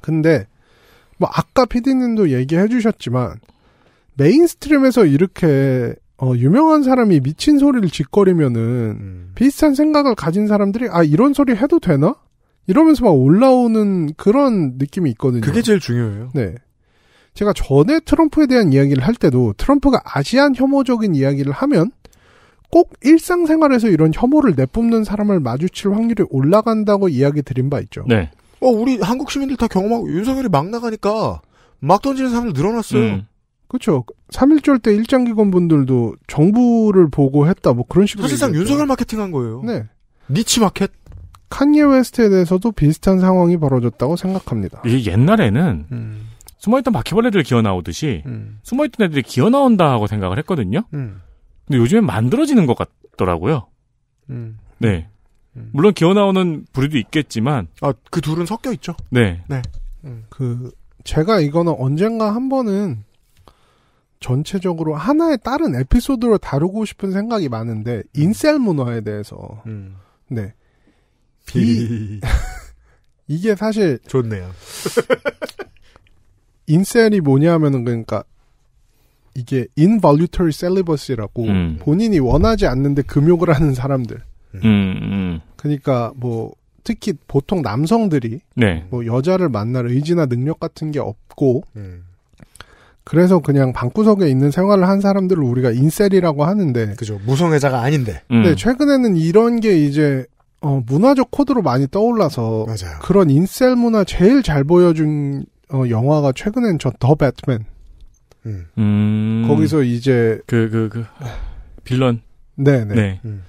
Speaker 4: 근데 뭐 아까 피디님도 얘기해 주셨지만 메인스트림에서 이렇게 어, 유명한 사람이 미친 소리를 짓거리면은 음. 비슷한 생각을 가진 사람들이 아 이런 소리 해도 되나? 이러면서 막 올라오는 그런 느낌이 있거든요. 그게 제일 중요해요. 네. 제가 전에 트럼프에 대한 이야기를 할 때도 트럼프가 아시안 혐오적인 이야기를 하면 꼭 일상생활에서 이런 혐오를 내뿜는 사람을 마주칠 확률이 올라간다고 이야기 드린 바 있죠. 네. 어, 우리 한국 시민들 다 경험하고 윤석열이 막 나가니까 막 던지는 사람들 늘어났어요. 음. 그렇죠. 3.1절 때 일장기관분들도 정부를 보고 했다 뭐 그런 식으로 사실상 얘기했죠. 윤석열 마케팅한 거예요. 네. 니치 마켓. 칸예 웨스트에 대해서도 비슷한 상황이 벌어졌다고 생각합니다.
Speaker 3: 이게 옛날에는 음. 숨어있던 바퀴벌레들 기어 나오듯이 음. 숨어있던 애들이 기어 나온다고 생각을 했거든요. 음. 근데 요즘엔 만들어지는 것 같더라고요. 음. 네. 물론 기어 나오는 부류도 있겠지만 아 그
Speaker 4: 둘은 섞여 있죠. 네. 네. 음. 그 제가 이거는 언젠가 한 번은 전체적으로 하나의 다른 에피소드로 다루고 싶은 생각이 많은데 음. 인셀 문화에 대해서 음. 네.
Speaker 1: 이,
Speaker 4: 이게 사실 좋네요. 인셀이 뭐냐면은 그러니까 이게 involuntary celibacy라고 음. 본인이 원하지 않는데 금욕을 하는 사람들.
Speaker 2: 음, 음, 음.
Speaker 4: 그러니까 뭐 특히 보통 남성들이 네. 뭐 여자를 만날 의지나 능력 같은 게 없고 음. 그래서 그냥 방구석에 있는 생활을 한 사람들을 우리가 인셀이라고 하는데 그죠 무성애자가 아닌데 근데 네, 최근에는 이런 게 이제 어, 문화적 코드로 많이 떠올라서 맞아요. 그런 인셀 문화 제일 잘 보여준 어, 영화가 최근엔 저 더 배트맨 음. 거기서 이제 그 그그 그, 그, 빌런 네네 네. 네. 음.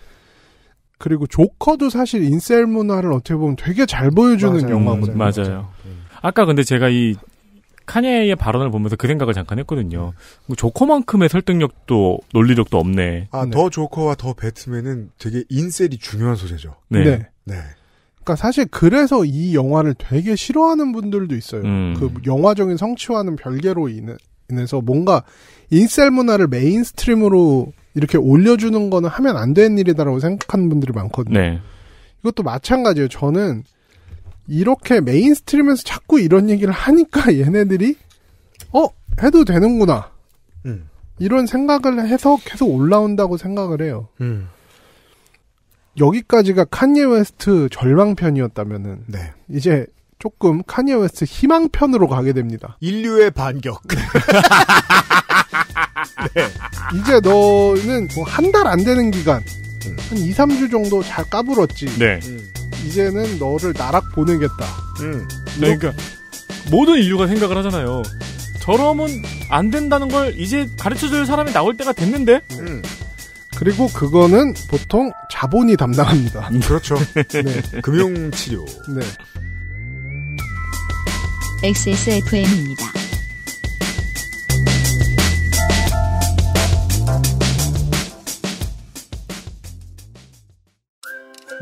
Speaker 4: 그리고 조커도 사실 인셀 문화를 어떻게 보면 되게 잘 보여주는 영화거든요.
Speaker 3: 맞아요. 네. 아까 근데 제가 이 카니의 발언을 보면서 그 생각을 잠깐 했거든요. 뭐 조커만큼의 설득력도 논리력도 없네.
Speaker 1: 아, 네. 더 조커와 더 배트맨은 되게 인셀이 중요한 소재죠. 네. 네. 네.
Speaker 4: 그러니까 사실 그래서 이 영화를 되게 싫어하는 분들도 있어요. 음. 그 영화적인 성취와는 별개로 인해서 뭔가 인셀 문화를 메인스트림으로 이렇게 올려주는 거는 하면 안 되는 일이다라고 생각하는 분들이 많거든요. 네. 이것도 마찬가지예요. 저는 이렇게 메인스트림에서 자꾸 이런 얘기를 하니까 얘네들이 어 해도 되는구나 음. 이런 생각을 해서 계속 올라온다고 생각을 해요. 음. 여기까지가 칸예 웨스트 절망편이었다면은 네. 이제 조금 칸예 웨스트 희망편으로 가게 됩니다. 인류의 반격. 네. 이제 너는 뭐 한 달 안 되는 기간 음. 한 2, 3주 정도 잘 까불었지. 네. 음. 이제는 너를 나락 보내겠다. 음. 네, 그러니까
Speaker 3: 모든 인류가 생각을 하잖아요. 저러면 안 된다는 걸 이제 가르쳐줄 사람이 나올 때가 됐는데. 음.
Speaker 4: 그리고 그거는 보통 자본이 담당합니다. 음, 그렇죠. 네. 금융치료. 네. XSFM입니다.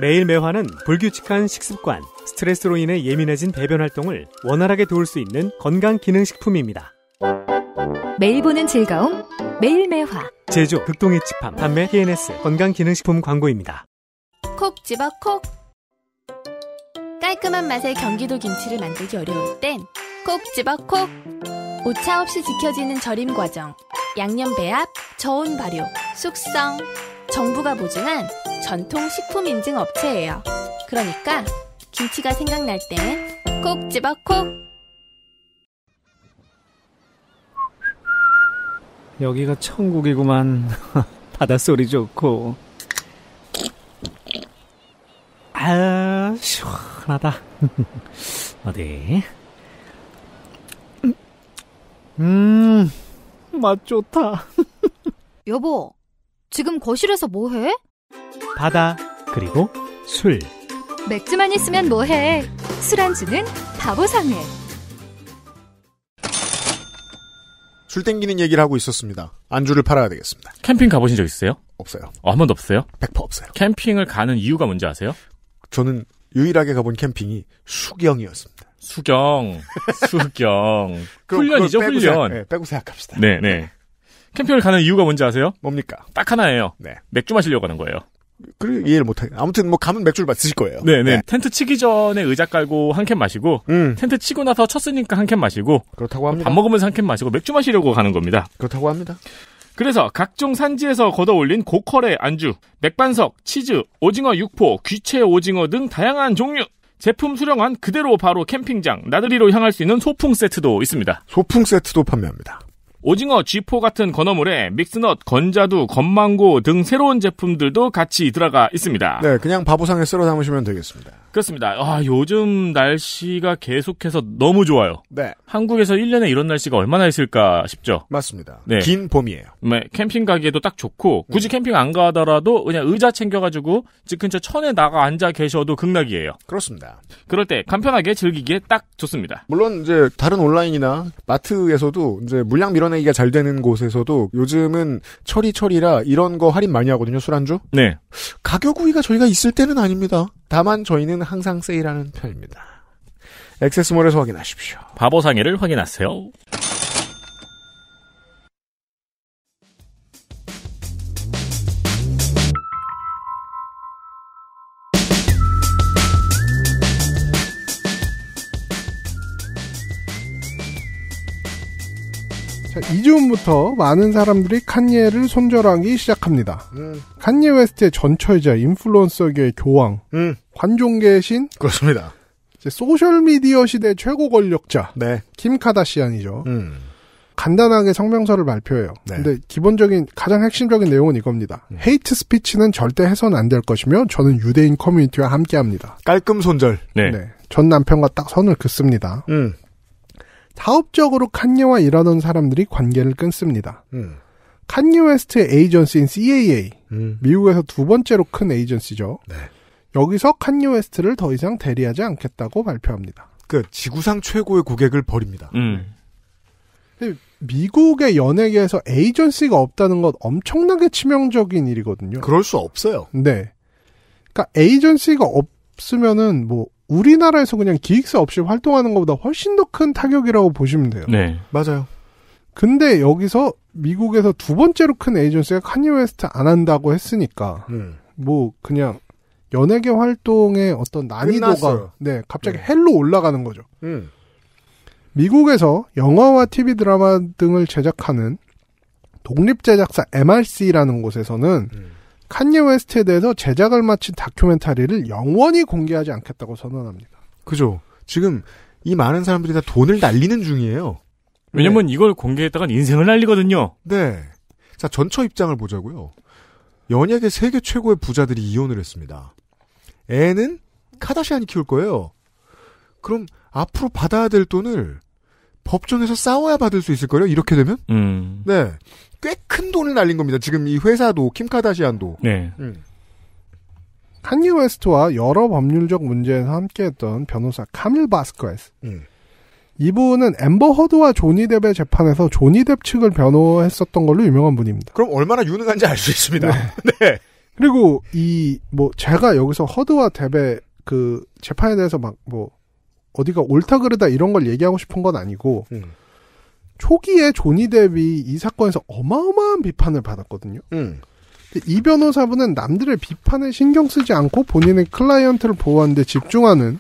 Speaker 3: 매일 매화는 불규칙한 식습관, 스트레스로 인해 예민해진 배변 활동을 원활하게 도울 수 있는 건강 기능식품입니다.
Speaker 1: 매일 보는 즐거움, 매일 매화.
Speaker 3: 제조, 극동의 집함, 판매, p n s 건강기능식품
Speaker 1: 광고입니다. 콕 집어 콕. 깔끔한 맛의 경기도
Speaker 4: 김치를 만들기 어려울 땐 콕 집어 콕. 오차 없이 지켜지는 절임 과정, 양념 배합, 저온 발효, 숙성. 정부가 보증한 전통 식품 인증 업체예요. 그러니까 김치가 생각날
Speaker 1: 땐 콕 집어 콕!
Speaker 3: 여기가 천국이구만. 바닷소리 좋고. 아, 시원하다. 어디? 음,
Speaker 4: 맛 좋다. 여보, 지금 거실에서 뭐 해?
Speaker 3: 바다 그리고 술
Speaker 4: 맥주만 있으면 뭐해
Speaker 3: 술안주는 바보상회 술 땡기는 얘기를 하고 있었습니다. 안주를 팔아야 되겠습니다. 캠핑 가보신 적있어요 없어요. 어, 한 번도 없어요? 100% 없어요. 캠핑을 가는 이유가 뭔지 아세요? 저는 유일하게 가본 캠핑이 수경이었습니다. 수경, 수경. 훈련이죠, 훈련. 네,
Speaker 1: 빼고 생각합시다.
Speaker 3: 네, 네. 캠핑을 가는 이유가 뭔지 아세요? 뭡니까? 딱 하나예요. 네. 맥주 마시려고 가는 거예요.
Speaker 1: 그래 이해를 못해. 하 아무튼 뭐 가면 맥주를 마실 거예요. 네네. 네. 네.
Speaker 3: 텐트 치기 전에 의자 깔고 한 캔 마시고, 음. 텐트 치고 나서 쳤으니까 한 캔 마시고, 그렇다고 합니다. 밥 먹으면서 한 캔 마시고 맥주 마시려고 가는 겁니다. 그렇다고 합니다. 그래서 각종 산지에서 걷어올린 고퀄의 안주, 맥반석, 치즈, 오징어 육포, 귀채 오징어 등 다양한 종류. 제품 수령한 그대로 바로 캠핑장, 나들이로 향할 수 있는 소풍 세트도 있습니다.
Speaker 1: 소풍 세트도 판매합니다.
Speaker 3: 오징어, 쥐포 같은 건어물에 믹스넛, 건자두, 건망고 등 새로운 제품들도 같이 들어가 있습니다.
Speaker 1: 네, 그냥 바보상에 쓸어 담으시면 되겠습니다.
Speaker 3: 그렇습니다. 아, 요즘 날씨가 계속해서 너무 좋아요. 네. 한국에서 1년에 이런 날씨가 얼마나 있을까 싶죠. 맞습니다. 네. 긴 봄이에요. 네, 캠핑 가기에도 딱 좋고 굳이 네. 캠핑 안 가더라도 그냥 의자 챙겨가지고 집 근처 천에 나가 앉아 계셔도 극락이에요. 그렇습니다. 그럴 때 간편하게 즐기기에 딱 좋습니다.
Speaker 1: 물론 이제 다른 온라인이나 마트에서도 이제 물량 밀어 걷어내기가 잘 되는 곳에서도 요즘은 철이철이라 이런 거 할인 많이 하거든요, 술안주? 네. 가격 우위가 저희가 있을 때는 아닙니다. 다만 저희는 항상 세일하는 편입니다. 액세스몰에서 확인하십시오.
Speaker 3: 바보상해를 확인하세요.
Speaker 4: 지금부터 많은 사람들이 칸예를 손절하기 시작합니다. 음. 칸예 웨스트의 전처이자 인플루언서계의 교황, 음. 관종계의 신. 그렇습니다. 소셜미디어 시대 최고 권력자. 네. 김 카다시안이죠. 음. 간단하게 성명서를 발표해요. 네. 근데 기본적인 가장 핵심적인 내용은 이겁니다. 음. 헤이트 스피치는 절대 해선 안 될 것이며 저는 유대인 커뮤니티와 함께합니다. 깔끔
Speaker 1: 손절. 네. 네.
Speaker 4: 전 남편과 딱 선을 긋습니다. 음. 사업적으로 칸예와 일하는 사람들이 관계를 끊습니다. 음. 칸예 웨스트의 에이전시인 CAA, 음. 미국에서 두 번째로 큰 에이전시죠. 네. 여기서 칸예 웨스트를 더 이상 대리하지 않겠다고 발표합니다. 그 지구상 최고의 고객을 버립니다. 음. 네. 미국의 연예계에서 에이전시가 없다는 건 엄청나게 치명적인 일이거든요. 그럴 수 없어요. 네. 그러니까 에이전시가 없으면은 뭐 우리나라에서 그냥 기획사 없이 활동하는 것보다 훨씬 더 큰 타격이라고 보시면 돼요. 네. 맞아요. 근데 여기서 미국에서 두 번째로 큰 에이전시가 카니 웨스트 안 한다고 했으니까 음. 뭐 그냥 연예계 활동의 어떤 난이도가 끝났어요. 네 갑자기 음. 헬로 올라가는 거죠. 음. 미국에서 영화와 TV 드라마 등을 제작하는 독립 제작사 MRC라는 곳에서는 음. 칸예 웨스트에 대해서 제작을 마친 다큐멘터리를 영원히 공개하지 않겠다고 선언합니다. 그죠. 지금 이 많은 사람들이 다 돈을 날리는 중이에요. 왜냐면
Speaker 3: 네. 이걸 공개했다간 인생을
Speaker 1: 날리거든요. 네. 자, 전처 입장을 보자고요. 연예계 세계 최고의 부자들이 이혼을 했습니다. 애는 카다시안이 키울 거예요. 그럼 앞으로 받아야 될 돈을 법정에서 싸워야 받을 수 있을걸요? 이렇게 되면? 음. 네. 꽤 큰 돈을 날린 겁니다. 지금 이 회사도, 킴카다시안도. 네. 음.
Speaker 4: 칸예 웨스트와 여러 법률적 문제에서 함께했던 변호사 카밀 바스커스. 음. 이분은 엠버 허드와 조니 뎁의 재판에서 조니 뎁 측을 변호했었던 걸로 유명한 분입니다.
Speaker 1: 그럼 얼마나 유능한지 알 수 있습니다. 네.
Speaker 4: 네. 그리고 이 뭐 제가 여기서 허드와 뎁의 그 재판에 대해서 막뭐 어디가 옳다 그르다 이런 걸 얘기하고 싶은 건 아니고 음. 초기에 조니 데비 이 사건에서 어마어마한 비판을 받았거든요. 음. 이 변호사분은 남들의 비판에 신경 쓰지 않고 본인의 클라이언트를 보호하는데 집중하는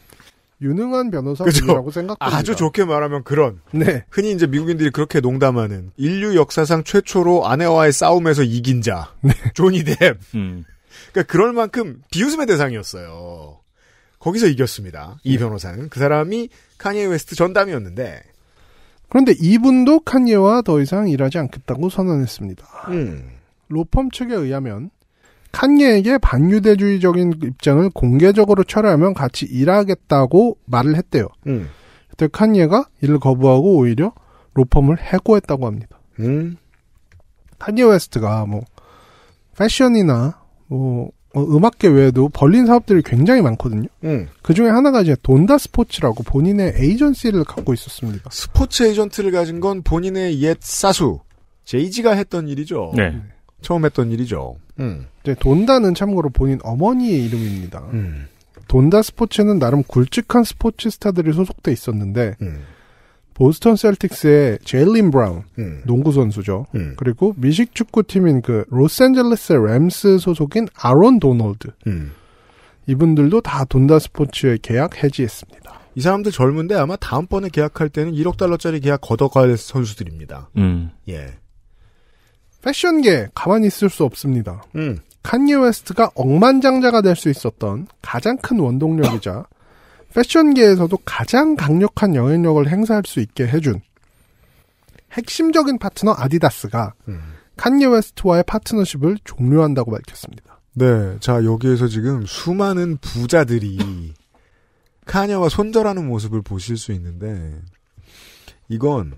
Speaker 4: 유능한
Speaker 1: 변호사라고 생각합니다. 아주 좋게 말하면 그런. 네. 흔히 이제 미국인들이 그렇게 농담하는 인류 역사상 최초로 아내와의 싸움에서 이긴 자. 네. 조니 뎁. 음. 그러니까 그럴 만큼 비웃음의 대상이었어요. 거기서 이겼습니다. 이 네. 변호사는 그 사람이 카니에 웨스트 전담이었는데
Speaker 4: 그런데 이분도 칸예와 더 이상 일하지 않겠다고 선언했습니다. 음. 로펌 측에 의하면 칸예에게 반유대주의적인 입장을 공개적으로 철회하면 같이 일하겠다고 말을 했대요. 음. 그때 칸예가 이를 거부하고 오히려 로펌을 해고했다고 합니다. 음. 칸예 웨스트가 뭐 패션이나 뭐 어, 음악계 외에도 벌린 사업들이 굉장히 많거든요. 음. 그 중에 하나가 이제 돈다 스포츠라고 본인의 에이전시를 갖고 있었습니다. 스포츠
Speaker 1: 에이전트를 가진 건 본인의 옛 사수
Speaker 4: 제이지가 했던 일이죠. 네. 처음 했던 일이죠. 음. 이제 돈다는 참고로 본인 어머니의 이름입니다. 음. 돈다 스포츠는 나름 굵직한 스포츠 스타들이 소속돼 있었는데 음. 보스턴 셀틱스의 제일린 브라운 음. 농구 선수죠. 음. 그리고 미식 축구팀인 그 로스앤젤레스 램스 소속인 아론 도널드 음. 이분들도 다 돈다 스포츠에 계약 해지했습니다. 이 사람들 젊은데 아마 다음번에 계약할 때는 1억 달러짜리 계약 걷어갈 선수들입니다.
Speaker 2: 음. 예.
Speaker 4: 패션계 가만히 있을 수 없습니다. 음. 칸예 웨스트가 억만장자가 될 수 있었던 가장 큰 원동력이자 패션계에서도 가장 강력한 영향력을 행사할 수 있게 해준 핵심적인 파트너 아디다스가 음. 칸예 웨스트와의 파트너십을 종료한다고 밝혔습니다. 네. 자, 여기에서 지금 수많은 부자들이 카냐와 손절하는 모습을
Speaker 1: 보실 수 있는데 이건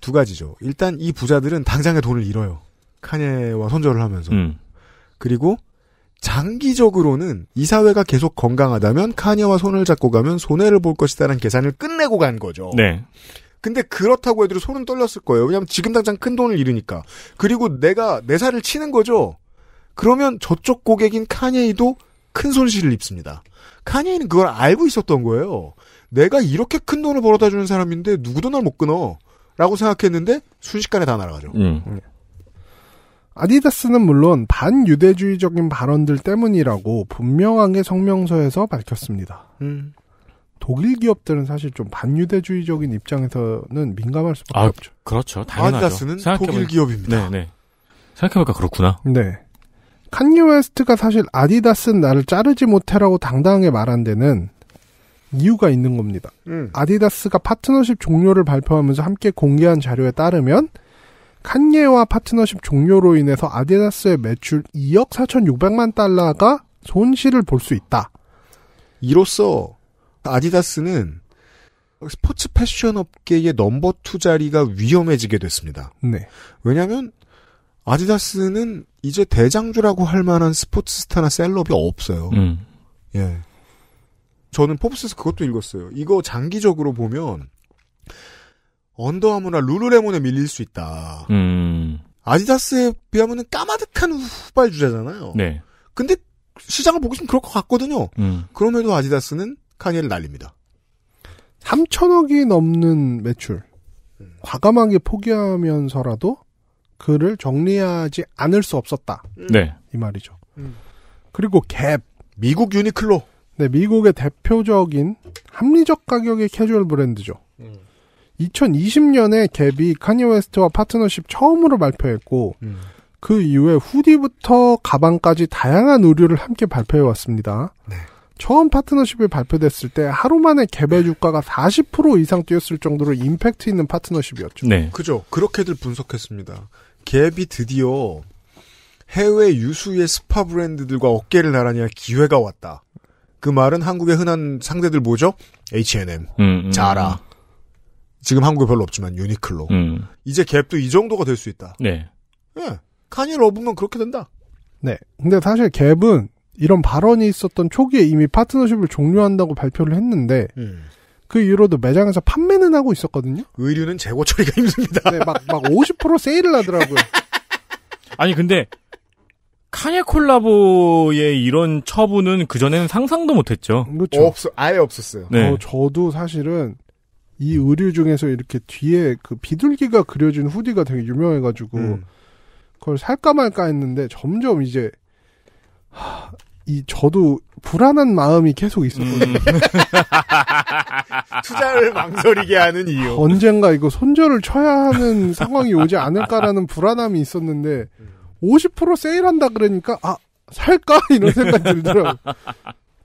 Speaker 1: 두 가지죠. 일단 이 부자들은 당장에 돈을 잃어요. 카냐와 손절을 하면서. 음. 그리고 장기적으로는 이 사회가 계속 건강하다면 카니와 손을 잡고 가면 손해를 볼 것이다라는 계산을 끝내고 간 거죠. 네. 근데 그렇다고 애들이 손은 떨렸을 거예요. 왜냐하면 지금 당장 큰 돈을 잃으니까. 그리고 내가 내 살을 치는 거죠. 그러면 저쪽 고객인 카니에도 큰 손실을 입습니다. 카니에는 그걸 알고 있었던 거예요. 내가 이렇게 큰 돈을 벌어다 주는 사람인데 누구도 날 못 끊어. 라고 생각했는데 순식간에 다 날아가죠.
Speaker 4: 음. 음. 아디다스는 물론 반유대주의적인 발언들 때문이라고 분명하게 성명서에서 밝혔습니다. 음. 독일 기업들은 사실 좀 반유대주의적인 입장에서는 민감할 수밖에 아, 없죠. 그렇죠. 당연하죠. 아디다스는 생각해볼... 독일 기업입니다.
Speaker 3: 네네. 네. 생각해보니까 그렇구나.
Speaker 4: 네. 칸니 웨스트가 사실 아디다스는 나를 자르지 못해라고 당당하게 말한 데는 이유가 있는 겁니다. 음. 아디다스가 파트너십 종료를 발표하면서 함께 공개한 자료에 따르면 칸예와 파트너십 종료로 인해서 아디다스의 매출 2억 4,600만 달러가 손실을 볼 수 있다. 이로써 아디다스는
Speaker 1: 스포츠 패션 업계의 넘버 투 자리가 위험해지게 됐습니다. 네. 왜냐하면 아디다스는 이제 대장주라고 할 만한 스포츠 스타나 셀럽이 없어요. 음. 예. 저는 포브스에서 그것도 읽었어요. 이거 장기적으로 보면 언더아무나 룰루레몬에 밀릴 수 있다. 음. 아디다스에 비하면 까마득한 후발 주자잖아요. 네. 근데
Speaker 4: 시장을 보고 있으면 그럴 것 같거든요.
Speaker 1: 음. 그럼에도 아디다스는 카니을 날립니다.
Speaker 4: 3천억이 넘는 매출. 과감하게 포기하면서라도 그를 정리하지 않을 수 없었다. 음. 네. 이 말이죠. 음. 그리고 갭. 미국 유니클로. 네, 미국의 대표적인 합리적 가격의 캐주얼 브랜드죠. 음. 2020년에 갭이 카니 웨스트와 파트너십 처음으로 발표했고 음. 그 이후에 후디부터 가방까지 다양한 의류를 함께 발표해 왔습니다. 네. 처음 파트너십이 발표됐을 때 하루 만에 갭의 주가가 40% 이상 뛰었을 정도로 임팩트 있는 파트너십이었죠.
Speaker 1: 네. 그죠. 그렇게들 분석했습니다. 갭이 드디어 해외 유수의 스파 브랜드들과 어깨를 나란히 할 기회가 왔다. 그 말은 한국의 흔한 상대들 뭐죠? H&M, 음, 음. 자라, 지금 한국에 별로 없지만 유니클로. 음. 이제 갭도 이 정도가 될 수 있다. 네. 예. 칸이를 업으면 그렇게 된다.
Speaker 4: 네. 근데 사실 갭은 이런 발언이 있었던 초기에 이미 파트너십을 종료한다고 발표를 했는데 음. 그 이후로도 매장에서 판매는 하고 있었거든요. 의류는 재고 처리가 힘듭니다. 네, 막막 50% 세일을 하더라고요.
Speaker 3: 아니 근데 카니 콜라보의 이런 처분은 그전에는 상상도 못했죠.
Speaker 4: 그렇죠. 없어, 아예 없었어요. 네. 어, 저도 사실은 이 의류 중에서 이렇게 뒤에 그 비둘기가 그려진 후디가 되게 유명해가지고 음. 그걸 살까 말까 했는데 점점 이제 하, 이 저도 불안한 마음이 계속 있었거든요. 음.
Speaker 1: 투자를 망설이게 하는 이유.
Speaker 4: 언젠가 이거 손절을 쳐야 하는 상황이 오지 않을까라는 불안함이 있었는데 50% 음. 세일한다 그러니까 아 살까 이런 생각이 들더라고.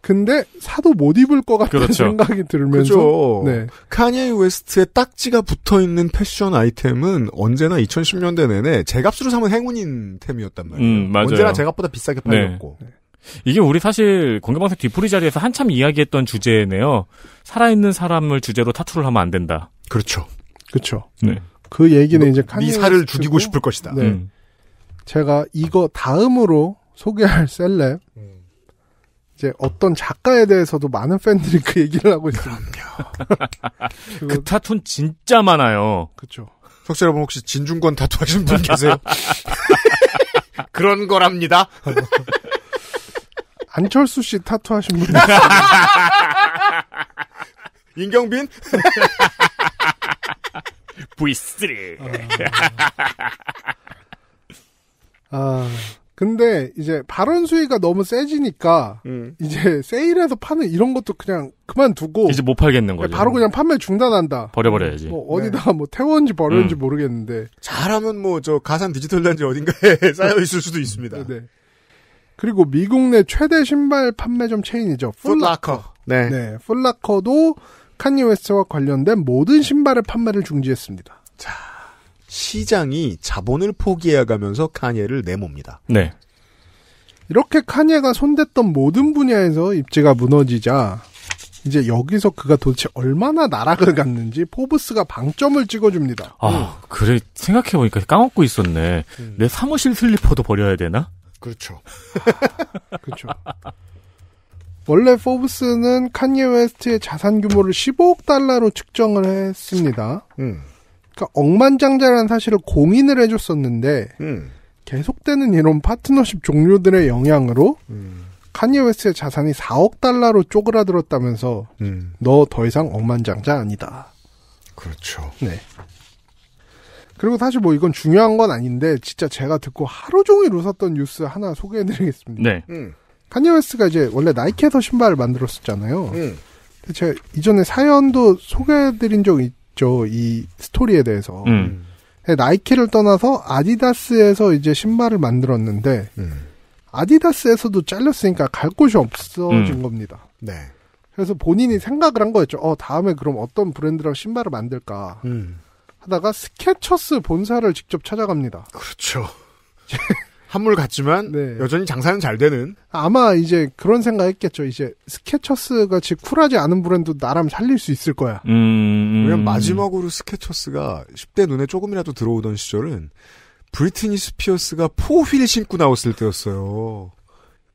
Speaker 4: 근데 사도 못 입을 것 같은 그렇죠. 생각이 들면서
Speaker 2: 네.
Speaker 1: 카니에 웨스트의 딱지가 붙어 있는 패션 아이템은 언제나 2010년대 내내 제값으로 사면 행운인 템이었단 말이에요. 음, 언제나 제값보다 비싸게 네. 팔렸고. 네.
Speaker 3: 이게 우리 사실 공개방송 뒤풀이 자리에서 한참 이야기했던 주제네요. 살아있는 사람을 주제로 타투를 하면 안 된다.
Speaker 4: 그렇죠. 그렇죠. 네. 그 얘기는 이제 카니 미사를 네 죽이고 싶을 것이다. 네. 음. 제가 이거 다음으로 소개할 셀렙 음. 이제 어떤 작가에 대해서도 많은 팬들이 그 얘기를 하고 있습니다.
Speaker 3: 그
Speaker 1: 타투는 진짜 많아요. 그렇죠.
Speaker 4: 석재 여러분 혹시 진중권 타투 하신 분 계세요?
Speaker 1: 그런 거랍니다.
Speaker 4: 안철수 씨 타투 하신 분
Speaker 1: 인경빈? V3. 아...
Speaker 4: 아... 근데 이제 발언 수위가 너무 세지니까 음. 이제 세일해서 파는 이런 것도 그냥 그만두고 이제 못 팔겠는 거죠. 바로 그냥 판매 중단한다. 버려버려야지. 뭐어디다 네. 뭐 태웠는지 버렸는지 음. 모르겠는데 잘하면 뭐 저 가산 디지털 단지 어딘가에 쌓여 있을 수도 있습니다. 네. 네. 그리고 미국 내 최대 신발 판매점 체인이죠. 풀라커. 네. 네. 풀라커도 칸니 웨스트와 관련된 모든 신발의 판매를 중지했습니다. 자. 시장이 자본을 포기해가면서 카니에를 내몹니다. 네. 이렇게 카니에가 손댔던 모든 분야에서 입지가 무너지자 이제 여기서 그가 도대체 얼마나 나락을 갔는지 포브스가 방점을 찍어줍니다. 아 음.
Speaker 3: 그래 생각해보니까 까먹고 있었네. 음. 내 사무실 슬리퍼도 버려야 되나?
Speaker 4: 그렇죠. 그렇죠. 원래 포브스는 칸예 웨스트의 자산 규모를 15억 달러로 측정을 했습니다. 음. 그러니까 억만장자라는 사실을 공인을 해줬었는데 음. 계속되는 이런 파트너십 종료들의 영향으로 음. 카니에 웨스트의 자산이 4억 달러로 쪼그라들었다면서 음. 너더 이상 억만장자 아니다. 그렇죠. 네. 그리고 사실 뭐 이건 중요한 건 아닌데 진짜 제가 듣고 하루 종일 웃었던 뉴스 하나 소개해드리겠습니다. 네. 음. 카니에 웨스트가 이제 원래 나이키에서 신발을 만들었었잖아요. 음. 제가 이전에 사연도 소개해드린 적이 있이 스토리에 대해서. 음. 네. 나이키를 떠나서 아디다스에서 이제 신발을 만들었는데 음. 아디다스에서도 잘렸으니까 갈 곳이 없어진 음. 겁니다. 네. 그래서 본인이 생각을 한 거였죠. 어, 다음에 그럼 어떤 브랜드랑 신발을 만들까 음. 하다가 스케쳐스 본사를 직접 찾아갑니다. 그렇죠. 한물 같지만 네. 여전히 장사는 잘 되는. 아마 이제 그런 생각했겠죠. 이제 스케쳐스 같이 쿨하지 않은 브랜드 나라면 살릴 수 있을 거야. 음...
Speaker 1: 음. 왜냐면 마지막으로 스케쳐스가 10대 눈에 조금이라도 들어오던 시절은 브리트니 스피어스가 포휠 신고 나왔을 때였어요.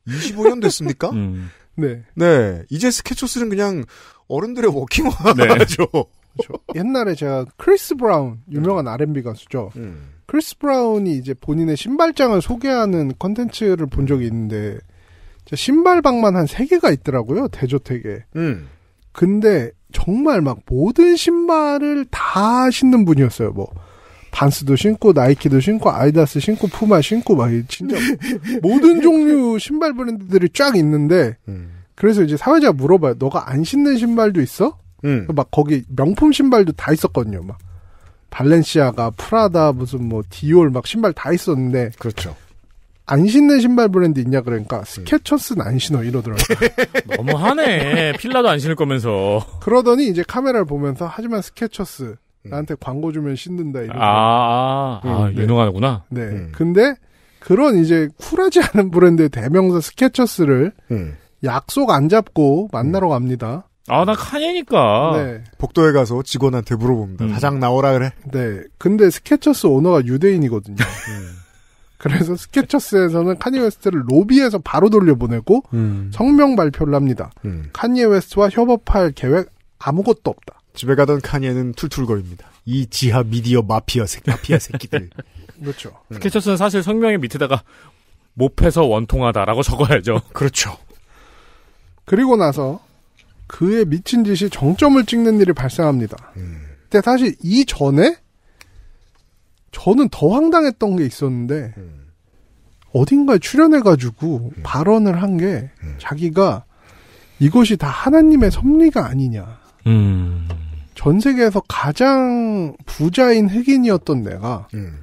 Speaker 1: 25년
Speaker 4: 됐습니까? 음. 네. 네. 이제 스케쳐스는 그냥 어른들의 워킹화죠. 네. 그렇죠. 옛날에 제가 크리스 브라운 유명한 음. R&B 가수죠. 음. 크리스 브라운이 이제 본인의 신발장을 소개하는 컨텐츠를 본 적이 있는데 신발방만 한 세 개가 있더라고요 대조택에 음. 근데 정말 막 모든 신발을 다 신는 분이었어요. 뭐 반스도 신고 나이키도 신고 아이다스 신고 푸마 신고 막 진짜 모든 종류 신발 브랜드들이 쫙 있는데 음. 그래서 이제 사회자가 물어봐요. 너가 안 신는 신발도 있어? 음. 그 막 거기 명품 신발도 다 있었거든요. 막 발렌시아가, 프라다, 무슨 뭐 디올 막 신발 다 있었는데. 그렇죠. 안 신는 신발 브랜드 있냐 그러니까 음. 스케쳐스는 안 신어 이러더라고요.
Speaker 3: 너무하네. 필라도 안 신을 거면서.
Speaker 4: 그러더니 이제 카메라를 보면서 하지만 스케쳐스 나한테 음. 광고 주면 신는다 이러고.
Speaker 3: 아, 아, 응, 아 음, 네. 유능하구나.
Speaker 4: 네. 음. 근데 그런 이제 쿨하지 않은 브랜드의 대명사 스케쳐스를 음. 약속 안 잡고 만나러 갑니다. 아, 나 카니니까. 네. 복도에 가서 직원한테 물어봅니다. 음. 사장 나오라 그래? 네. 근데 스케쳐스 오너가 유대인이거든요. 네. 그래서 스케쳐스에서는 카니 웨스트를 로비에서 바로 돌려보내고 음. 성명 발표를 합니다. 음. 카니 웨스트와 협업할 계획 아무것도 없다. 집에 가던 카니에는 툴툴거립니다. 이 지하 미디어 마피아 새, 마피아 새끼들. 그렇죠. 네.
Speaker 3: 스케쳐스는 사실 성명의 밑에다가 못 패서 원통하다라고 적어야죠. 그렇죠.
Speaker 4: 그리고 나서 그의 미친 짓이 정점을 찍는 일이 발생합니다. 음. 근데 사실 이전에 저는 더 황당했던 게 있었는데 음. 어딘가에 출연해가지고 음. 발언을 한 게 자기가 이것이 다 하나님의 섭리가 아니냐. 음. 전 세계에서 가장 부자인 흑인이었던 내가 음.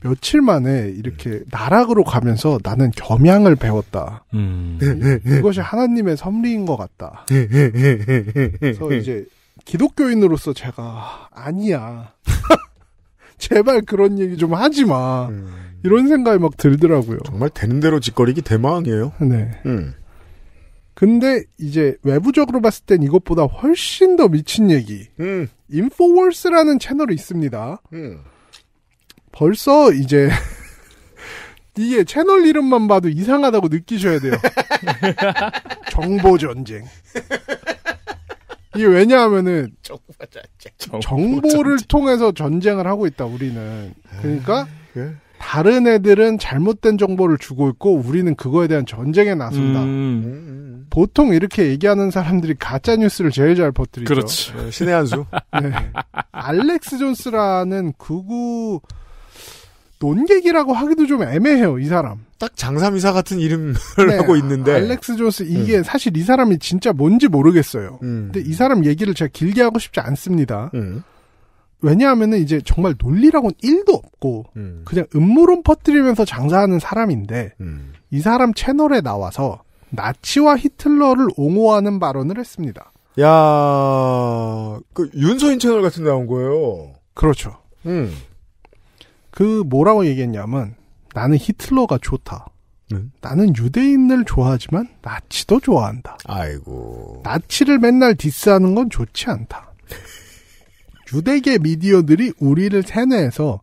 Speaker 4: 며칠 만에 이렇게 네. 나락으로 가면서 나는 겸양을 배웠다. 음. 네, 네, 그것이 하나님의 섭리인 것 같다. 그래서 이제 기독교인으로서 제가 아니야. 제발 그런 얘기 좀 하지 마. 음. 이런 생각이 막 들더라고요. 정말 되는 대로 짓거리기 대망이에요. 네. 음. 근데 이제 외부적으로 봤을 땐 이것보다 훨씬 더 미친 얘기. 음. 인포월스라는 채널이 있습니다. 음. 벌써 이제 이게 채널 이름만 봐도 이상하다고 느끼셔야 돼요. 정보 전쟁. 이게 왜냐하면은 정보 를 통해서 전쟁을 하고 있다 우리는. 그러니까 아, 다른 애들은 잘못된 정보를 주고 있고 우리는 그거에 대한 전쟁에 나선다. 음. 음, 음, 음. 보통 이렇게 얘기하는 사람들이 가짜 뉴스를 제일 잘 퍼뜨리죠. 그렇죠. 네, 신의 한 수. 네. 알렉스 존스라는 극우 논객이라고 하기도 좀 애매해요, 이 사람. 딱 장삼이사 같은 이름을 네, 하고 있는데. 알렉스 존스, 음. 이게 음. 사실 이 사람이 진짜 뭔지 모르겠어요. 음. 근데 이 사람 얘기를 제가 길게 하고 싶지 않습니다. 음. 왜냐하면은 이제 정말 논리라고는 1도 없고, 음. 그냥 음모론 퍼뜨리면서 장사하는 사람인데, 음. 이 사람 채널에 나와서 나치와 히틀러를 옹호하는 발언을 했습니다.
Speaker 1: 야, 그
Speaker 4: 윤서인 채널 같은 데 나온 거예요. 그렇죠. 음. 그 뭐라고 얘기했냐면 나는 히틀러가 좋다. 음? 나는 유대인을 좋아하지만 나치도 좋아한다. 아이고. 나치를 맨날 디스하는 건 좋지 않다. 유대계 미디어들이 우리를 세뇌해서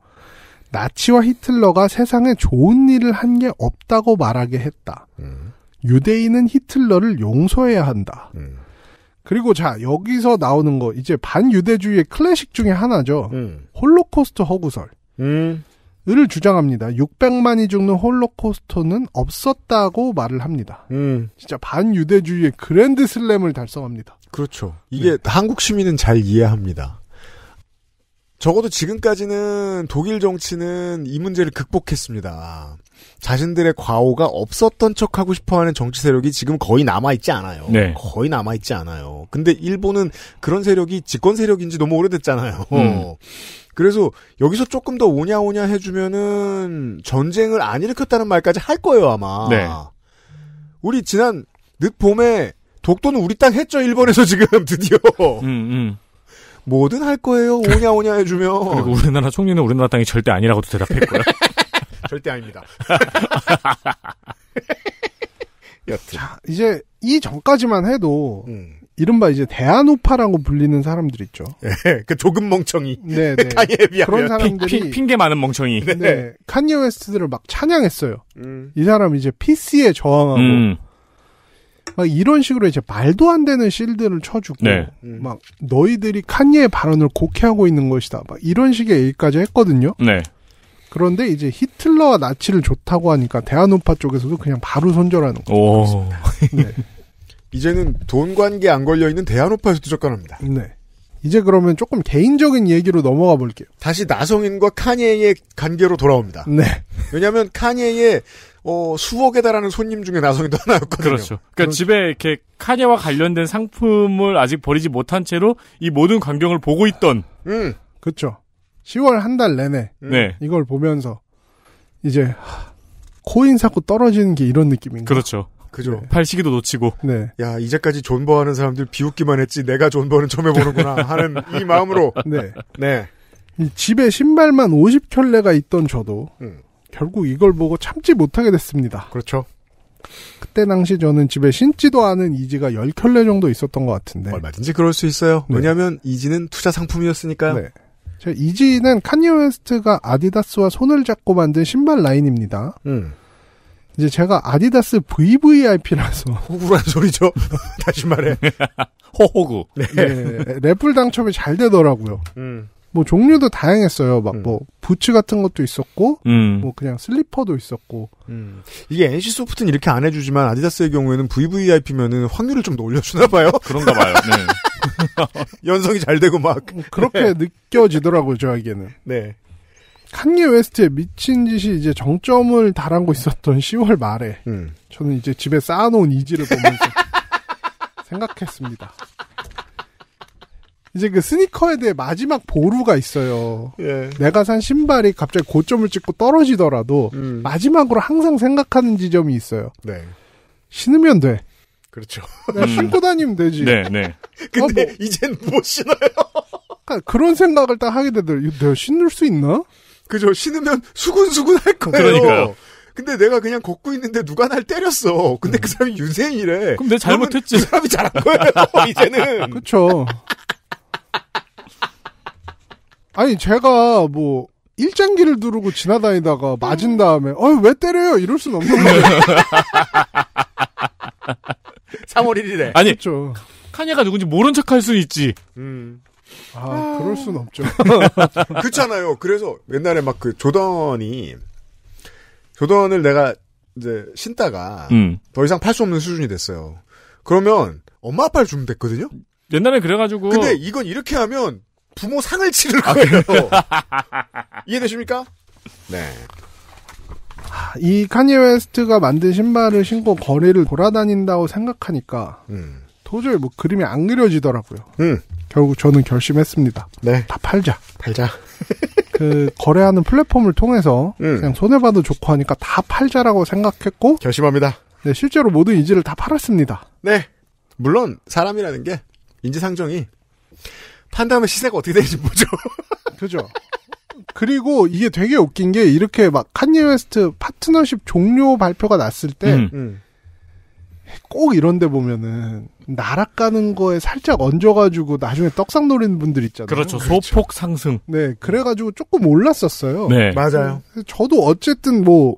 Speaker 4: 나치와 히틀러가 세상에 좋은 일을 한 게 없다고 말하게 했다. 음. 유대인은 히틀러를 용서해야 한다. 음. 그리고 자 여기서 나오는 거 이제 반유대주의의 클래식 중에 하나죠. 음. 홀로코스트 허구설. 음. 을 주장합니다. 600만이 죽는 홀로코스트는 없었다고 말을 합니다. 음. 진짜 반유대주의의 그랜드 슬램을 달성합니다. 그렇죠.
Speaker 1: 이게 네. 한국 시민은 잘 이해합니다. 적어도 지금까지는 독일 정치는 이 문제를 극복했습니다. 자신들의 과오가 없었던 척하고 싶어하는 정치 세력이 지금 거의 남아있지 않아요. 네. 거의 남아있지 않아요. 근데 일본은 그런 세력이 집권 세력인지 너무 오래됐잖아요. 음. 그래서 여기서 조금 더 오냐 오냐 해주면은 전쟁을 안 일으켰다는 말까지 할 거예요 아마. 네. 우리 지난 늦 봄에 독도는 우리 땅 했죠 일본에서 지금 드디어. 음, 음. 뭐든 할 거예요 오냐 오냐 해주면. 그리고
Speaker 3: 우리나라 총리는 우리나라 땅이 절대 아니라고도 대답했고요.
Speaker 1: 절대 아닙니다. 여튼. 자,
Speaker 4: 이제 이 전까지만 해도 음. 이른바 이제 대한우파라고 불리는 사람들 있죠. 예, 그 조금 멍청이. 네, 칸예에 네. 비하면 그런 사람들이 피,
Speaker 3: 핑계 많은 멍청이. 네, 네.
Speaker 4: 칸에웨스트을막 찬양했어요. 음. 이 사람 이제 PC에 저항하고 음. 막 이런 식으로 이제 말도 안 되는 실드를 쳐주고 네. 음. 막 너희들이 칸니의 발언을 곡해하고 있는 것이다. 막 이런 식의 얘기까지 했거든요. 네. 그런데 이제 히틀러와 나치를 좋다고 하니까 대한우파 쪽에서도 그냥 바로 손절하는
Speaker 1: 거죠. 네. 이제는 돈 관계 안 걸려 있는
Speaker 4: 대한오파에서 도 작가랍니다. 네. 이제 그러면 조금 개인적인 얘기로 넘어가 볼게요. 다시
Speaker 1: 나성인과 카니에의 관계로 돌아옵니다. 네. 왜냐하면 카니에의 어, 수억에 달하는 손님 중에 나성이도 하나였거든요. 그렇죠. 그러니까
Speaker 3: 그렇죠. 집에 이렇게 카니와 관련된 상품을 아직 버리지 못한 채로 이 모든 광경을 보고 있던.
Speaker 4: 음. 그렇죠. 10월 한 달 내내 음. 네. 이걸 보면서 이제 코인 사고 떨어지는 게 이런 느낌인가.
Speaker 1: 그렇죠. 그죠. 발시기도 네.
Speaker 4: 놓치고. 네.
Speaker 1: 야, 이제까지 존버하는 사람들 비웃기만 했지 내가 존버는 처음 해보는구나 하는 이 마음으로. 네. 네.
Speaker 4: 집에 신발만 50켤레가 있던 저도 음. 결국 이걸 보고 참지 못하게 됐습니다. 그렇죠. 그때 당시 저는 집에 신지도 않은 이지가 10켤레 정도 있었던 것 같은데. 얼마든지 그럴 수 있어요. 네. 왜냐하면 이지는 투자 상품이었으니까요. 네. 이지는 카니웨스트가 아디다스와 손을 잡고 만든 신발 라인입니다. 음. 이제 제가 아디다스 VVIP라서 호구란 소리죠. 다시 말해 호호구. 네. 네. 래플 당첨이 잘 되더라고요. 음. 뭐 종류도 다양했어요. 막뭐 음. 부츠 같은 것도 있었고,
Speaker 1: 음. 뭐 그냥
Speaker 4: 슬리퍼도 있었고.
Speaker 1: 음. 이게 NC 소프트는 이렇게 안 해주지만 아디다스의 경우에는
Speaker 4: VVIP면은 확률을 좀 더 올려주나 봐요. 그런가 봐요.
Speaker 1: 네.
Speaker 4: 연성이 잘 되고 막 어, 그렇게 네. 느껴지더라고요 저에게는. 네. 칸예 웨스트의 미친 짓이 이제 정점을 달하고 있었던 10월 말에 음. 저는 이제 집에 쌓아놓은 이지를 보면서 생각했습니다. 이제 그 스니커에 대해 마지막 보루가 있어요. 예. 내가 산 신발이 갑자기 고점을 찍고 떨어지더라도 음. 마지막으로 항상 생각하는 지점이 있어요. 네. 신으면 돼.
Speaker 1: 그렇죠. 네, 음. 신고 다니면 되지. 네, 네.
Speaker 4: 근데 아, 뭐. 이젠 못 신어요. 그러니까 그런 생각을 딱 하게 되더라고요. 내가 신을 수 있나? 그죠? 신으면 수근수근
Speaker 1: 할 거예요. 그러니까요. 근데 내가 그냥 걷고 있는데 누가 날 때렸어. 근데 그 음. 그 사람이 유세인이래. 그럼 내 잘못했지. 그 사람이 잘한 거예요. 이제는.
Speaker 4: 그렇죠. 아니 제가 뭐 일장기를 두르고 지나다니다가 맞은 다음에 어 왜 때려요 이럴 순 없는 거예요.
Speaker 1: 3월 1일에. 아니 그렇죠. 카냐가 누군지 모른 척할 수 있지. 음. 아, 아, 그럴 순 없죠. 그렇잖아요. 그래서 옛날에 막 그 조던이 조던을 내가 이제 신다가 음. 더 이상 팔 수 없는 수준이 됐어요. 그러면 엄마 아빠를 주면 됐거든요. 옛날에 그래가지고. 근데 이건 이렇게 하면 부모 상을 치를 아, 거예요. 이해되십니까? 네.
Speaker 4: 아, 이 카니 웨스트가 만든 신발을 신고 거리를 돌아다닌다고 생각하니까 음. 도저히 뭐 그림이 안 그려지더라고요. 음. 결국 저는 결심했습니다. 네. 다 팔자. 팔자. 그 거래하는 플랫폼을 통해서 음. 그냥 손해 봐도 좋고 하니까 다 팔자라고 생각했고 결심합니다. 네, 실제로 모든 인지를 다 팔았습니다.
Speaker 1: 네. 물론 사람이라는 게 인지상정이 판다음에 시세가
Speaker 4: 어떻게 되는지 보죠. 그죠. 그리고 이게 되게 웃긴 게 이렇게 막 칸예 웨스트 파트너십 종료 발표가 났을 때 음. 꼭 이런데 보면은 날아 가는 거에 살짝 얹어가지고 나중에 떡상 노리는 분들 있잖아요. 그렇죠. 그렇죠. 소폭 상승. 네, 그래가지고 조금 올랐었어요. 네, 맞아요. 저도 어쨌든 뭐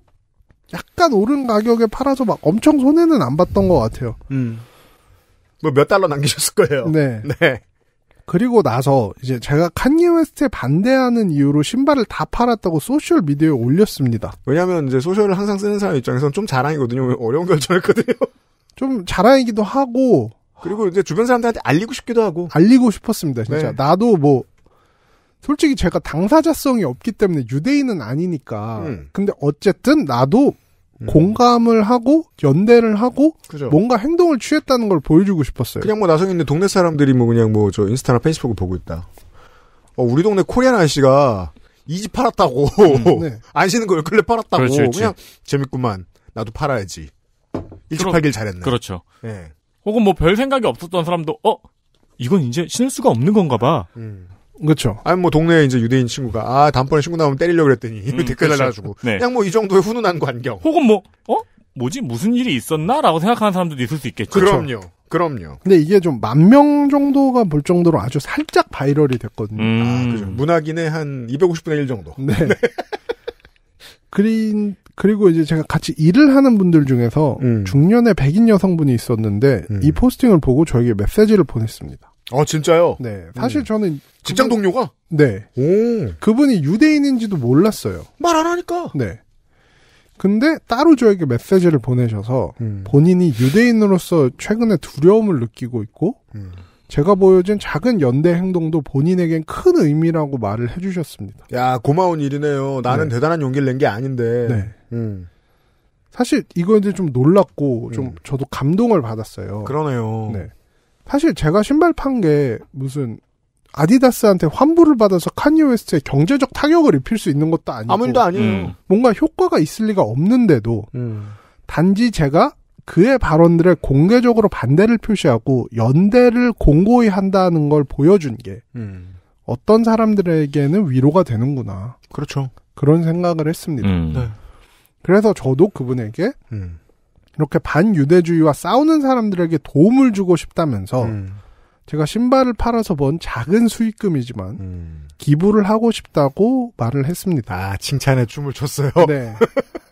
Speaker 4: 약간 오른 가격에 팔아서 막 엄청 손해는 안 봤던 것 같아요. 음.
Speaker 1: 뭐 몇 달러 남기셨을 거예요. 네. 네.
Speaker 4: 그리고 나서 이제 제가 칸예 웨스트에 반대하는 이유로 신발을 다 팔았다고 소셜 미디어에 올렸습니다.
Speaker 1: 왜냐하면 이제 소셜을 항상 쓰는 사람 입장에서는 좀 자랑이거든요. 어려운 결정했거든요. 좀
Speaker 4: 자랑이기도 하고 그리고 이제 주변 사람들한테 알리고 싶기도 하고 알리고 싶었습니다. 진짜 네. 나도 뭐 솔직히 제가 당사자성이 없기 때문에 유대인은 아니니까 음. 근데 어쨌든 나도 음. 공감을 하고 연대를 하고 그죠. 뭔가 행동을 취했다는 걸 보여주고 싶었어요. 그냥
Speaker 1: 뭐 나성인데 동네 사람들이 뭐 그냥 뭐 저 인스타나 페이스북을 보고 있다. 어, 우리 동네 코리안 아저씨가 이 집 팔았다고 음, 네. 안 쉬는 걸 근래 팔았다고 그렇지, 그렇지. 그냥 재밌구만 나도 팔아야지.
Speaker 3: 일찍하길 잘했네. 그렇죠. 예. 혹은 뭐 별 생각이 없었던 사람도 어
Speaker 1: 이건 이제 신을 수가 없는 건가 봐. 음. 그렇죠. 아니 뭐 동네에 이제 유대인 친구가 아 다음번에 친구 나오면 때리려 그랬더니 음, 댓글 그렇죠. 달아주고 네. 그냥
Speaker 3: 뭐 이 정도의 훈훈한 관경. 혹은 뭐 어? 뭐지 무슨 일이 있었나라고 생각하는 사람들도 있을 수 있겠죠.
Speaker 4: 그럼요.
Speaker 1: 그렇죠. 그럼요.
Speaker 4: 근데 이게 좀 만 명 정도가 볼 정도로 아주 살짝 바이럴이 됐거든요.
Speaker 1: 음. 아, 그죠. 문학인의 한 250분의 1 정도. 네.
Speaker 4: 그린 그리고 이제 제가 같이 일을 하는 분들 중에서 음. 중년의 백인 여성분이 있었는데 음. 이 포스팅을 보고 저에게 메시지를 보냈습니다. 어 진짜요? 네. 사실 음. 저는 직장 동료가 네. 오. 그분이 유대인인지도 몰랐어요. 말 안 하니까. 네. 근데 따로 저에게 메시지를 보내셔서 음. 본인이 유대인으로서 최근에 두려움을 느끼고 있고 음. 제가 보여준 작은 연대 행동도 본인에겐 큰 의미라고 말을 해주셨습니다.
Speaker 1: 야 고마운 일이네요. 나는 네.
Speaker 4: 대단한 용기를 낸 게 아닌데. 네. 음. 사실 이거에 대해 좀 놀랐고 좀 음. 저도 감동을 받았어요. 그러네요. 네. 사실 제가 신발 판 게 무슨 아디다스한테 환불을 받아서 카니 웨스트에 경제적 타격을 입힐 수 있는 것도 아니고 아무 도 아니에요. 음. 뭔가 효과가 있을 리가 없는데도 음. 단지 제가 그의 발언들에 공개적으로 반대를 표시하고 연대를 공고히 한다는 걸 보여준 게 음. 어떤 사람들에게는 위로가 되는구나. 그렇죠. 그런 생각을 했습니다. 음. 네. 그래서 저도 그분에게 음. 이렇게 반유대주의와 싸우는 사람들에게 도움을 주고 싶다면서 음. 제가 신발을 팔아서 번 작은 수익금이지만 음. 기부를 하고 싶다고 말을 했습니다. 아 칭찬에 춤을 췄어요. 네.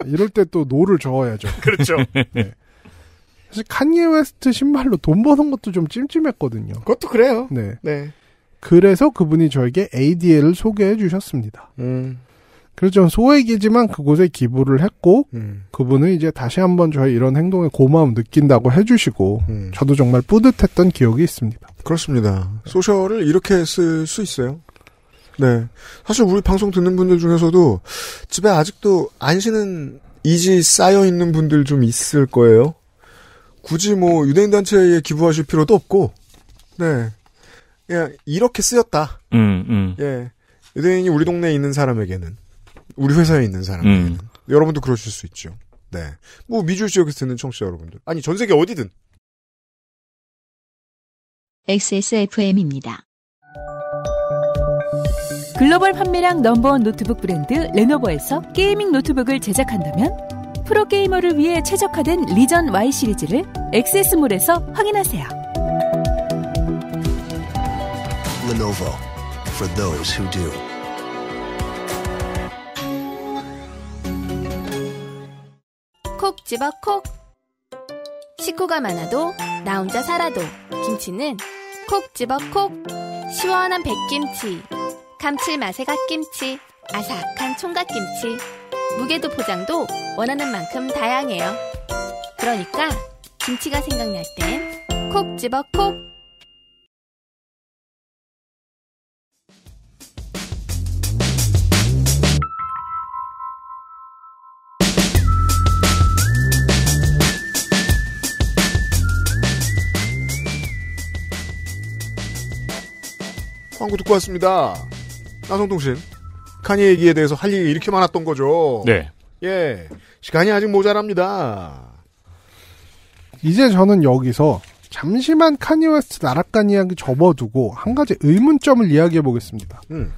Speaker 4: 이럴 때 또 노를 저어야죠. 그렇죠. 네. 사실 칸예 웨스트 신발로 돈 버는 것도 좀 찜찜했거든요. 그것도 그래요. 네. 네. 그래서 그분이 저에게 ADL을 소개해 주셨습니다. 음. 그래서 전 소액이지만 그곳에 기부를 했고 음. 그분은 이제 다시 한번 저의 이런 행동에 고마움 느낀다고 해주시고 음. 저도 정말 뿌듯했던 기억이 있습니다. 그렇습니다.
Speaker 1: 소셜을 이렇게 쓸 수 있어요. 네. 사실 우리 방송 듣는 분들 중에서도 집에 아직도 안시는 이지 쌓여 있는 분들 좀 있을 거예요. 굳이 뭐 유대인 단체에 기부하실 필요도 없고 네 그냥 이렇게 쓰였다.
Speaker 2: 음, 음.
Speaker 1: 예 유대인이 우리 동네에 있는 사람에게는 우리 회사에 있는 사람에게는 음. 여러분도 그러실 수 있죠. 네. 뭐 미주 지역에서 듣는 청취자 여러분들 아니 전 세계 어디든 XSFM입니다.
Speaker 4: 글로벌 판매량 넘버원 노트북 브랜드 레노버에서 게이밍 노트북을 제작한다면 프로게이머를 위해 최적화된 리전 Y 시리즈를 액세스몰에서 확인하세요.
Speaker 2: Lenovo for those who do.
Speaker 4: 콕
Speaker 1: 집어 콕. 식구가 많아도 나 혼자 살아도 김치는 콕 집어 콕. 시원한 백김치, 감칠맛의 갓김치, 아삭한 총각김치. 무게도 포장도 원하는 만큼 다양해요. 그러니까 김치가 생각날 땐 콕 집어 콕! 광고 듣고 왔습니다. 나성동신 북한 얘기에 대해서 할 얘기 이렇게 많았던 거죠. 네. 예. 시간이 아직 모자랍니다.
Speaker 4: 이제 저는 여기서 잠시만 카니웨스트 나락간 이야기 접어두고 한 가지 의문점을 이야기해 보겠습니다. 음.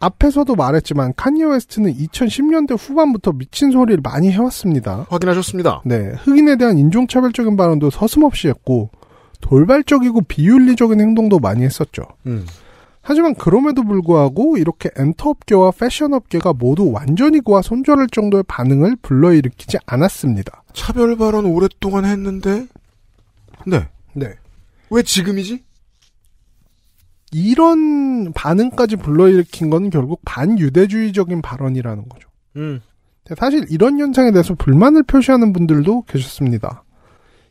Speaker 4: 앞에서도 말했지만 카니웨스트는 2010년대 후반부터 미친 소리를 많이 해왔습니다.
Speaker 1: 확인하셨습니다. 네,
Speaker 4: 흑인에 대한 인종차별적인 발언도 서슴없이 했고 돌발적이고 비윤리적인 행동도 많이 했었죠. 음. 하지만 그럼에도 불구하고 이렇게 엔터업계와 패션업계가 모두 완전히 그와 손절할 정도의 반응을 불러일으키지 않았습니다. 차별 발언 오랫동안 했는데, 네. 네. 왜 지금이지? 이런 반응까지 불러일으킨 건 결국 반유대주의적인 발언이라는 거죠. 음. 사실 이런 현상에 대해서 불만을 표시하는 분들도 계셨습니다.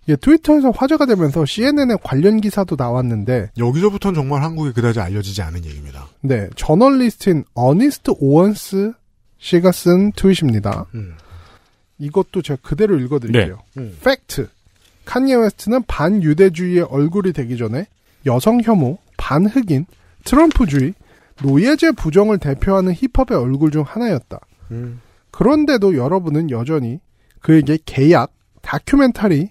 Speaker 4: 예, 트위터에서 화제가 되면서 CNN에 관련 기사도 나왔는데 여기서부터는 정말 한국에 그다지 알려지지 않은 얘기입니다. 네, 저널리스트인 어니스트 오언스 씨가 쓴 트윗입니다. 음. 이것도 제가 그대로 읽어드릴게요. 네. 음. 팩트. 칸예 웨스트는 반유대주의의 얼굴이 되기 전에 여성 혐오, 반흑인, 트럼프주의, 노예제 부정을 대표하는 힙합의 얼굴 중 하나였다. 음. 그런데도 여러분은 여전히 그에게 계약, 다큐멘터리,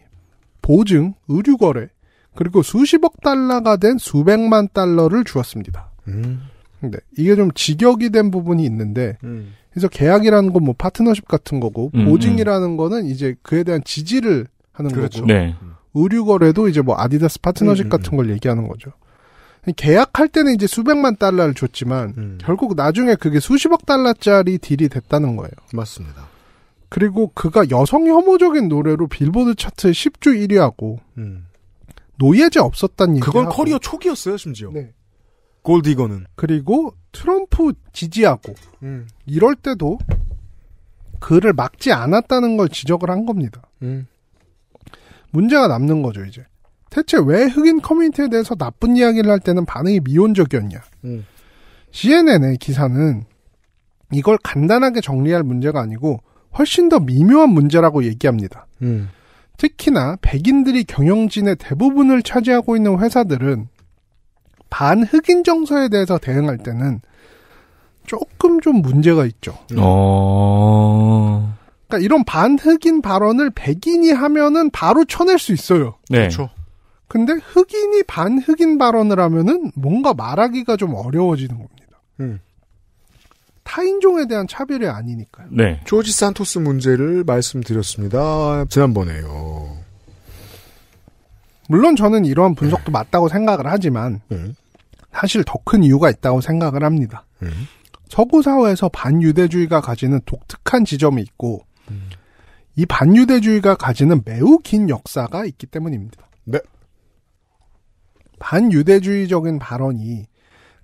Speaker 4: 보증, 의류 거래, 그리고 수십억 달러가 된 수백만 달러를 주었습니다. 음. 근데 이게 좀 직역이 된 부분이 있는데, 음. 그래서 계약이라는 건 뭐 파트너십 같은 거고, 음, 음. 보증이라는 거는 이제 그에 대한 지지를 하는 그렇죠. 거고, 네. 의류 거래도 이제 뭐 아디다스 파트너십 음, 음, 같은 걸 얘기하는 거죠. 계약할 때는 이제 수백만 달러를 줬지만 결국 나중에 그게 수십억 달러짜리 딜이 됐다는 거예요. 맞습니다. 그리고 그가 여성 혐오적인 노래로 빌보드 차트 10주 1위하고 음. 노예제 없었단 얘기. 그건 커리어 초기였어요 심지어. 네. 골디거는. 그리고 트럼프 지지하고 음. 이럴 때도 그를 막지 않았다는 걸 지적을 한 겁니다. 음. 문제가 남는 거죠 이제. 대체 왜 흑인 커뮤니티에 대해서 나쁜 이야기를 할 때는 반응이 미온적이었냐. 음. CNN의 기사는 이걸 간단하게 정리할 문제가 아니고 훨씬 더 미묘한 문제라고 얘기합니다. 음. 특히나 백인들이 경영진의 대부분을 차지하고 있는 회사들은 반흑인 정서에 대해서 대응할 때는 조금 좀 문제가 있죠.
Speaker 2: 음. 어...
Speaker 4: 그러니까 이런 반흑인 발언을 백인이 하면은 바로 쳐낼 수 있어요. 네. 그렇죠. 근데 흑인이 반흑인 발언을 하면은 뭔가 말하기가 좀 어려워지는 겁니다. 음. 타인종에 대한 차별이 아니니까요. 네. 조지 산토스 문제를 말씀드렸습니다. 지난번에요. 물론 저는 이러한 분석도 네. 맞다고 생각을 하지만 네. 사실 더 큰 이유가 있다고 생각을 합니다. 네. 서구 사회에서 반유대주의가 가지는 독특한 지점이 있고 음. 이 반유대주의가 가지는 매우 긴 역사가 있기 때문입니다. 네. 반유대주의적인 발언이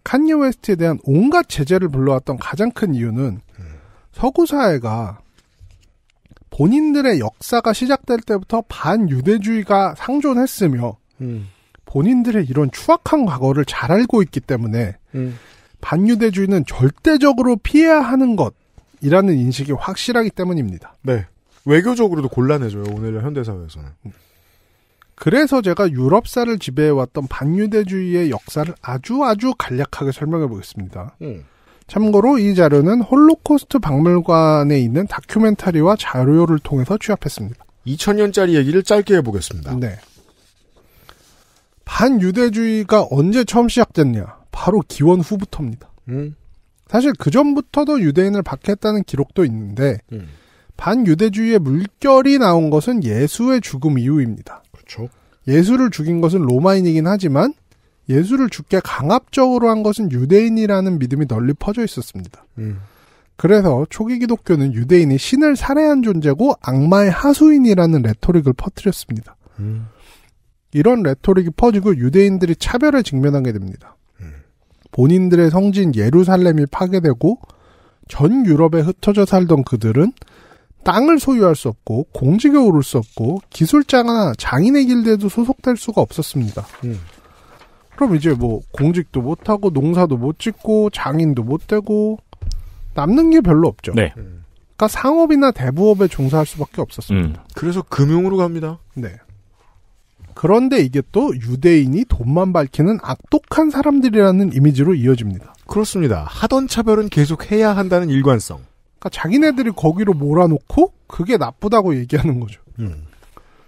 Speaker 4: 칸예 웨스트에 대한 온갖 제재를 불러왔던 가장 큰 이유는 서구 사회가 본인들의 역사가 시작될 때부터 반유대주의가 상존했으며 음. 본인들의 이런 추악한 과거를 잘 알고 있기 때문에 음. 반유대주의는 절대적으로 피해야 하는 것이라는 인식이 확실하기 때문입니다. 네. 외교적으로도 곤란해져요. 오늘날 현대사회에서는. 그래서 제가 유럽사를 지배해왔던 반유대주의의 역사를 아주 아주 간략하게 설명해 보겠습니다. 음. 참고로 이 자료는 홀로코스트 박물관에 있는 다큐멘터리와 자료를 통해서 취합했습니다. 2000년짜리 얘기를 짧게 해보겠습니다. 네. 반유대주의가 언제 처음 시작됐냐? 바로 기원 후부터입니다. 음. 사실 그 전부터도 유대인을 박해했다는 기록도 있는데 음. 반유대주의의 물결이 나온 것은 예수의 죽음 이후입니다. 그렇죠. 예수를 죽인 것은 로마인이긴 하지만 예수를 죽게 강압적으로 한 것은 유대인이라는 믿음이 널리 퍼져 있었습니다. 음. 그래서 초기 기독교는 유대인이 신을 살해한 존재고 악마의 하수인이라는 레토릭을 퍼뜨렸습니다. 음. 이런 레토릭이 퍼지고 유대인들이 차별을 직면하게 됩니다. 음. 본인들의 성지인 예루살렘이 파괴되고 전 유럽에 흩어져 살던 그들은 땅을 소유할 수 없고 공직에 오를 수 없고 기술자나 장인의 길대도 소속될 수가 없었습니다. 음. 그럼 이제 뭐 공직도 못 하고 농사도 못 짓고 장인도 못 되고 남는 게 별로 없죠. 네. 그러니까 상업이나 대부업에 종사할 수밖에 없었습니다. 음. 그래서 금융으로 갑니다. 네. 그런데 이게 또 유대인이 돈만 밝히는 악독한 사람들이라는 이미지로 이어집니다. 그렇습니다. 하던 차별은 계속 해야 한다는 일관성. 그러니까 자기네들이 거기로 몰아놓고 그게 나쁘다고 얘기하는 거죠. 음.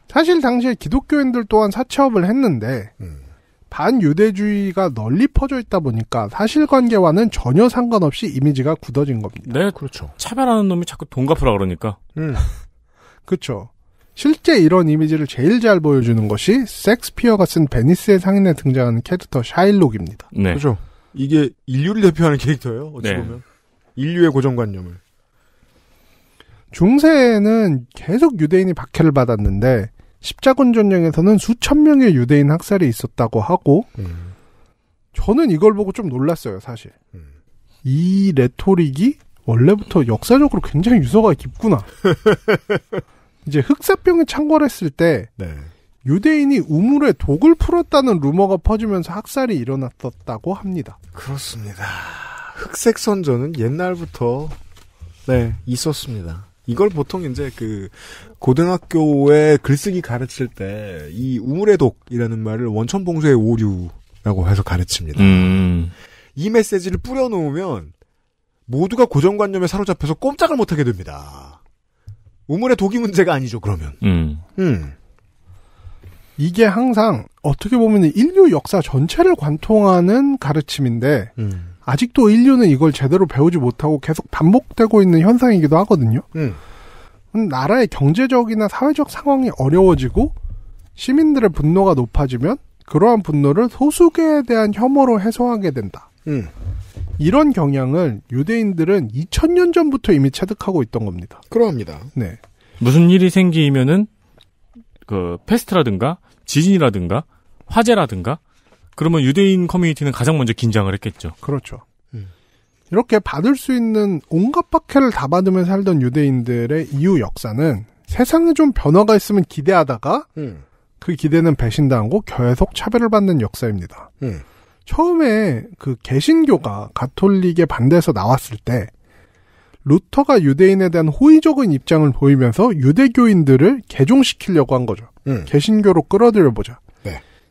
Speaker 4: 사실 당시에 기독교인들 또한 사채업을 했는데 음. 반유대주의가 널리 퍼져 있다 보니까 사실관계와는 전혀 상관없이 이미지가 굳어진 겁니다.
Speaker 3: 네, 그렇죠. 차별하는 놈이 자꾸 돈 갚으라 그러니까. 음.
Speaker 4: 그렇죠. 실제 이런 이미지를 제일 잘 보여주는 것이 섹스피어가 쓴 베니스의 상인에 등장하는 캐릭터 샤일록입니다. 네. 그렇죠.
Speaker 1: 이게 인류를 대표하는 캐릭터예요. 어찌 네. 보면 인류의 고정관념을.
Speaker 4: 중세에는 계속 유대인이 박해를 받았는데 십자군 전쟁에서는 수천 명의 유대인 학살이 있었다고 하고 음. 저는 이걸 보고 좀 놀랐어요 사실 음. 이 레토릭이 원래부터 역사적으로 굉장히 유서가 깊구나 이제 흑사병이 창궐했을 때 네. 유대인이 우물에 독을 풀었다는 루머가 퍼지면서 학살이 일어났었다고 합니다 그렇습니다 흑색 선전은 옛날부터 네 있었습니다
Speaker 1: 이걸 보통 이제 그 고등학교에 글쓰기 가르칠 때 이 우물의 독이라는 말을 원천 봉쇄의 오류라고 해서 가르칩니다. 음. 이 메시지를 뿌려놓으면 모두가 고정관념에 사로잡혀서 꼼짝을 못하게 됩니다. 우물의 독이 문제가 아니죠, 그러면. 음.
Speaker 4: 음. 이게 항상 어떻게 보면 인류 역사 전체를 관통하는 가르침인데 음. 아직도 인류는 이걸 제대로 배우지 못하고 계속 반복되고 있는 현상이기도 하거든요. 음. 나라의 경제적이나 사회적 상황이 어려워지고 시민들의 분노가 높아지면 그러한 분노를 소수계에 대한 혐오로 해소하게 된다. 음. 이런 경향을 유대인들은 2000년 전부터 이미 체득하고 있던 겁니다. 그러합니다. 네.
Speaker 3: 무슨 일이 생기면은 그 페스트라든가 지진이라든가 화재라든가 그러면 유대인 커뮤니티는 가장 먼저 긴장을 했겠죠.
Speaker 4: 그렇죠. 음. 이렇게 받을 수 있는 온갖 박해를 다 받으며 살던 유대인들의 이후 역사는 세상에 좀 변화가 있으면 기대하다가 음. 그 기대는 배신당하고 계속 차별을 받는 역사입니다. 음. 처음에 그 개신교가 가톨릭에 반대해서 나왔을 때 루터가 유대인에 대한 호의적인 입장을 보이면서 유대교인들을 개종시키려고 한 거죠. 음. 개신교로 끌어들여 보자.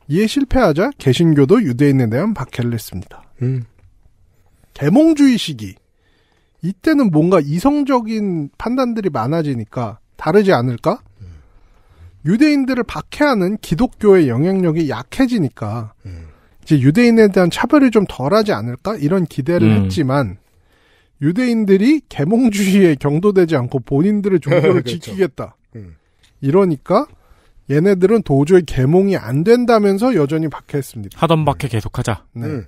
Speaker 4: 이에 실패하자 개신교도 유대인에 대한 박해를 했습니다. 음. 개몽주의 시기. 이때는 뭔가 이성적인 판단들이 많아지니까 다르지 않을까? 유대인들을 박해하는 기독교의 영향력이 약해지니까 음. 이제 유대인에 대한 차별이 좀 덜하지 않을까? 이런 기대를 음. 했지만 유대인들이 개몽주의에 경도되지 않고 본인들의 종교를 그렇죠. 지키겠다. 음. 이러니까 얘네들은 도저히 개몽이 안 된다면서 여전히 박해했습니다.
Speaker 3: 하던 박해 계속하자.
Speaker 4: 네. 음.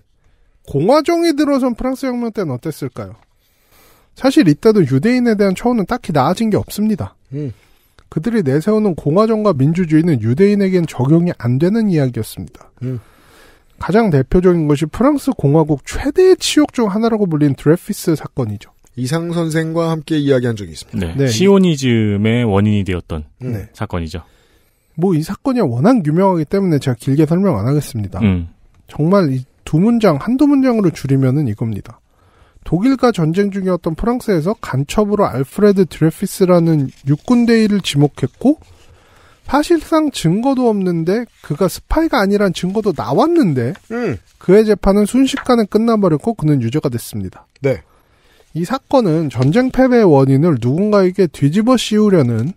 Speaker 4: 공화정이 들어선 프랑스 혁명 때는 어땠을까요? 사실 이때도 유대인에 대한 처우는 딱히 나아진 게 없습니다. 음. 그들이 내세우는 공화정과 민주주의는 유대인에겐 적용이 안 되는 이야기였습니다. 음. 가장 대표적인 것이 프랑스 공화국 최대의 치욕 중 하나라고 불린 드레피스 사건이죠. 이상 선생과 함께 이야기한 적이 있습니다.
Speaker 3: 네. 네. 시오니즘의 원인이 되었던 음. 네. 사건이죠.
Speaker 4: 뭐이 사건이 워낙 유명하기 때문에 제가 길게 설명 안 하겠습니다. 음. 정말 이두 문장, 한두 문장으로 줄이면은 이겁니다. 독일과 전쟁 중이었던 프랑스에서 간첩으로 알프레드 드레피스라는 육군대위를 지목했고, 사실상 증거도 없는데, 그가 스파이가 아니란 증거도 나왔는데, 음. 그의 재판은 순식간에 끝나버렸고, 그는 유죄가 됐습니다. 네. 이 사건은 전쟁 패배의 원인을 누군가에게 뒤집어 씌우려는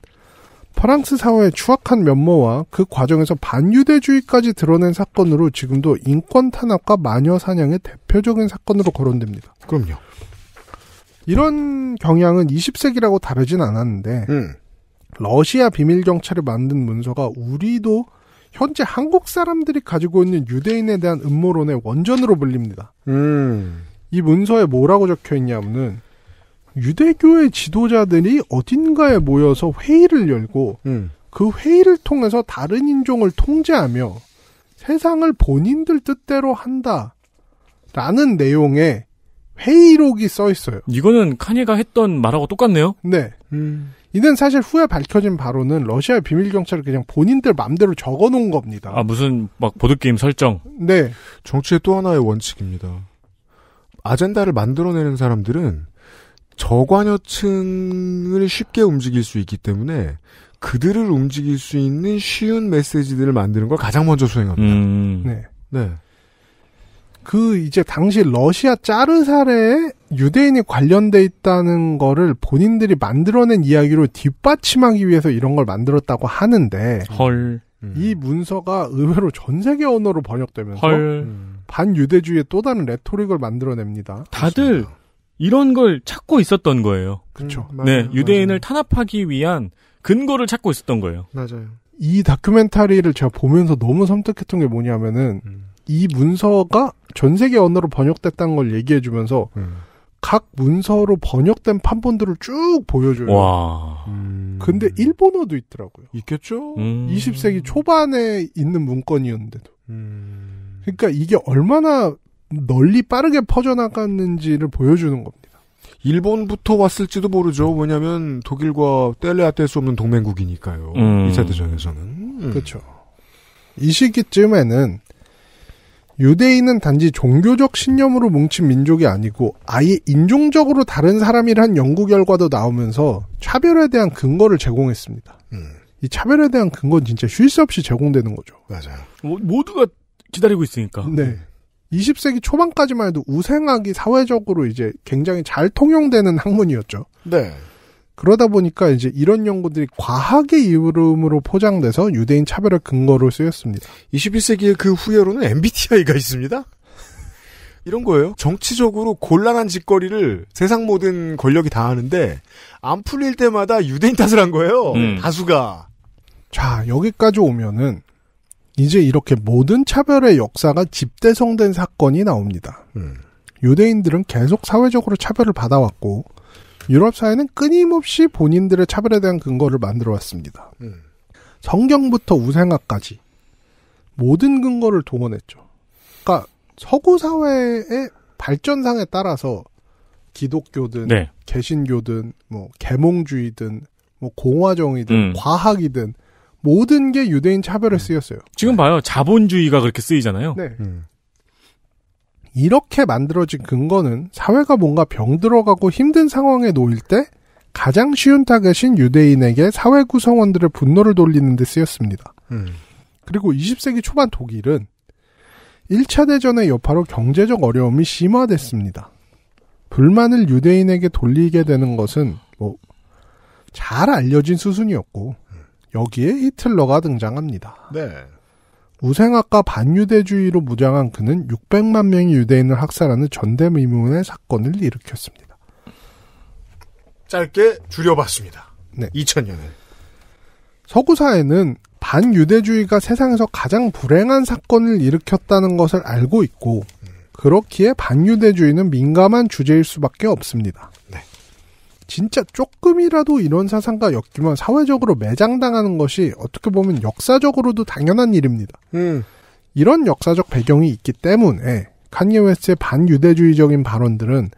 Speaker 4: 프랑스 사회의 추악한 면모와 그 과정에서 반유대주의까지 드러낸 사건으로 지금도 인권 탄압과 마녀 사냥의 대표적인 사건으로 거론됩니다. 그럼요. 이런 경향은 20세기라고 다르진 않았는데 음. 러시아 비밀 경찰이 만든 문서가 우리도 현재 한국 사람들이 가지고 있는 유대인에 대한 음모론의 원전으로 불립니다. 음. 이 문서에 뭐라고 적혀 있냐면은 유대교의 지도자들이 어딘가에 모여서 회의를 열고 음. 그 회의를 통해서 다른 인종을 통제하며 세상을 본인들 뜻대로 한다라는 내용의 회의록이 써 있어요.
Speaker 3: 이거는 카니가 했던 말하고 똑같네요.
Speaker 4: 네. 음. 이는 사실 후에 밝혀진 바로는 러시아 비밀 경찰을 그냥 본인들 맘대로 적어 놓은 겁니다.
Speaker 3: 아 무슨 막 보드 게임 설정.
Speaker 4: 네. 정치의 또 하나의 원칙입니다.
Speaker 1: 아젠다를 만들어내는 사람들은 저관여층을 쉽게 움직일 수 있기 때문에 그들을 움직일 수 있는 쉬운 메시지들을 만드는
Speaker 4: 걸 가장 먼저 수행합니다. 음. 네. 네. 네. 그 이제 당시 러시아 짜르 사례에 유대인이 관련돼 있다는 거를 본인들이 만들어낸 이야기로 뒷받침하기 위해서 이런 걸 만들었다고 하는데 헐. 음. 이 문서가 의외로 전 세계 언어로 번역되면서 음. 반유대주의의 또 다른 레토릭을 만들어냅니다.
Speaker 3: 다들 그렇습니다. 이런 걸 찾고 있었던 거예요.
Speaker 4: 그렇죠. 음, 네,
Speaker 3: 유대인을 맞아요. 탄압하기 위한 근거를 찾고 있었던 거예요.
Speaker 4: 맞아요. 이 다큐멘터리를 제가 보면서 너무 섬뜩했던 게 뭐냐면은 음. 이 문서가 전 세계 언어로 번역됐다는 걸 얘기해 주면서 음. 각 문서로 번역된 판본들을 쭉 보여줘요. 와. 음. 근데 일본어도 있더라고요. 있겠죠? 20세기 음. 초반에 있는 문건이었는데도. 음. 그러니까 이게 얼마나 널리 빠르게 퍼져나갔는지를 보여주는 겁니다. 일본부터 왔을지도 모르죠. 왜냐하면 독일과 뗄래야 뗄 수 없는 동맹국이니까요. 음. 2차 대전에서는. 음. 그렇죠. 이 시기쯤에는 유대인은 단지 종교적 신념으로 뭉친 민족이 아니고 아예 인종적으로 다른 사람이란 연구 결과도 나오면서 차별에 대한 근거를 제공했습니다. 음. 이 차별에 대한 근거는 진짜 쉴 새 없이 제공되는 거죠. 맞아요. 모두가 기다리고 있으니까. 네. 음. 20세기 초반까지만 해도 우생학이 사회적으로 이제 굉장히 잘 통용되는 학문이었죠. 네. 그러다 보니까 이제 이런 연구들이 과학의 이름으로 포장돼서 유대인 차별의 근거로 쓰였습니다. 21세기의 그 후예로는 MBTI가 있습니다. 이런 거예요.
Speaker 1: 정치적으로 곤란한 짓거리를 세상 모든 권력이 다 하는데 안 풀릴 때마다 유대인 탓을 한 거예요. 음. 다수가.
Speaker 4: 자, 여기까지 오면은 이제 이렇게 모든 차별의 역사가 집대성된 사건이 나옵니다. 음. 유대인들은 계속 사회적으로 차별을 받아왔고 유럽 사회는 끊임없이 본인들의 차별에 대한 근거를 만들어 왔습니다. 음. 성경부터 우생학까지 모든 근거를 동원했죠. 그러니까 서구 사회의 발전상에 따라서 기독교든 네. 개신교든 뭐 계몽주의든 뭐 공화정이든 음. 과학이든 모든 게 유대인 차별에 음. 쓰였어요.
Speaker 3: 지금 네. 봐요. 자본주의가 그렇게 쓰이잖아요. 네. 음.
Speaker 4: 이렇게 만들어진 근거는 사회가 뭔가 병들어가고 힘든 상황에 놓일 때 가장 쉬운 타겟인 유대인에게 사회 구성원들의 분노를 돌리는 데 쓰였습니다. 음. 그리고 20세기 초반 독일은 1차 대전의 여파로 경제적 어려움이 심화됐습니다. 불만을 유대인에게 돌리게 되는 것은 뭐잘 알려진 수순이었고 여기에 히틀러가 등장합니다. 네. 우생학과 반유대주의로 무장한 그는 600만 명의 유대인을 학살하는 전대미문의 사건을 일으켰습니다.
Speaker 1: 짧게 줄여봤습니다. 네. 2000년에.
Speaker 4: 서구사회는 반유대주의가 세상에서 가장 불행한 사건을 일으켰다는 것을 알고 있고, 그렇기에 반유대주의는 민감한 주제일 수밖에 없습니다. 진짜 조금이라도 이런 사상과 엮이면 사회적으로 매장당하는 것이 어떻게 보면 역사적으로도 당연한 일입니다. 음. 이런 역사적 배경이 있기 때문에 칸예 웨스트의 반유대주의적인 발언들은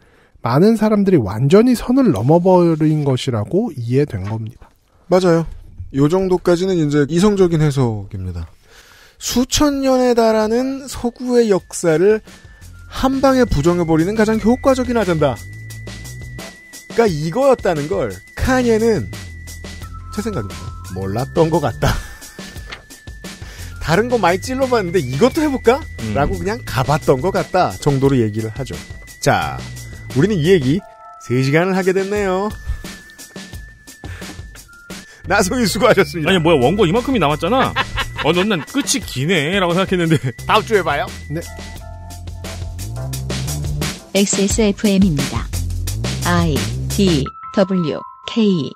Speaker 4: 많은 사람들이 완전히 선을 넘어버린 것이라고 이해된 겁니다. 맞아요. 요 정도까지는 이제 이성적인 해석입니다.
Speaker 1: 수천 년에 달하는 서구의 역사를 한 방에 부정해버리는 가장 효과적인 아젠다. 가 그러니까 이거였다는 걸 카니에는 제 생각입니다. 몰랐던 것 같다. 다른 거 많이 찔러봤는데 이것도 해볼까? 음. 라고 그냥 가봤던 것 같다 정도로 얘기를 하죠. 자, 우리는 이 얘기 3시간을 하게 됐네요. 나성이 수고하셨습니다. 아니 뭐야 원고 이만큼이 남았잖아. 어, 넌난 끝이
Speaker 3: 기네라고 생각했는데 다음 주에 봐요. 네.
Speaker 4: XSFM입니다. 아이. I T W K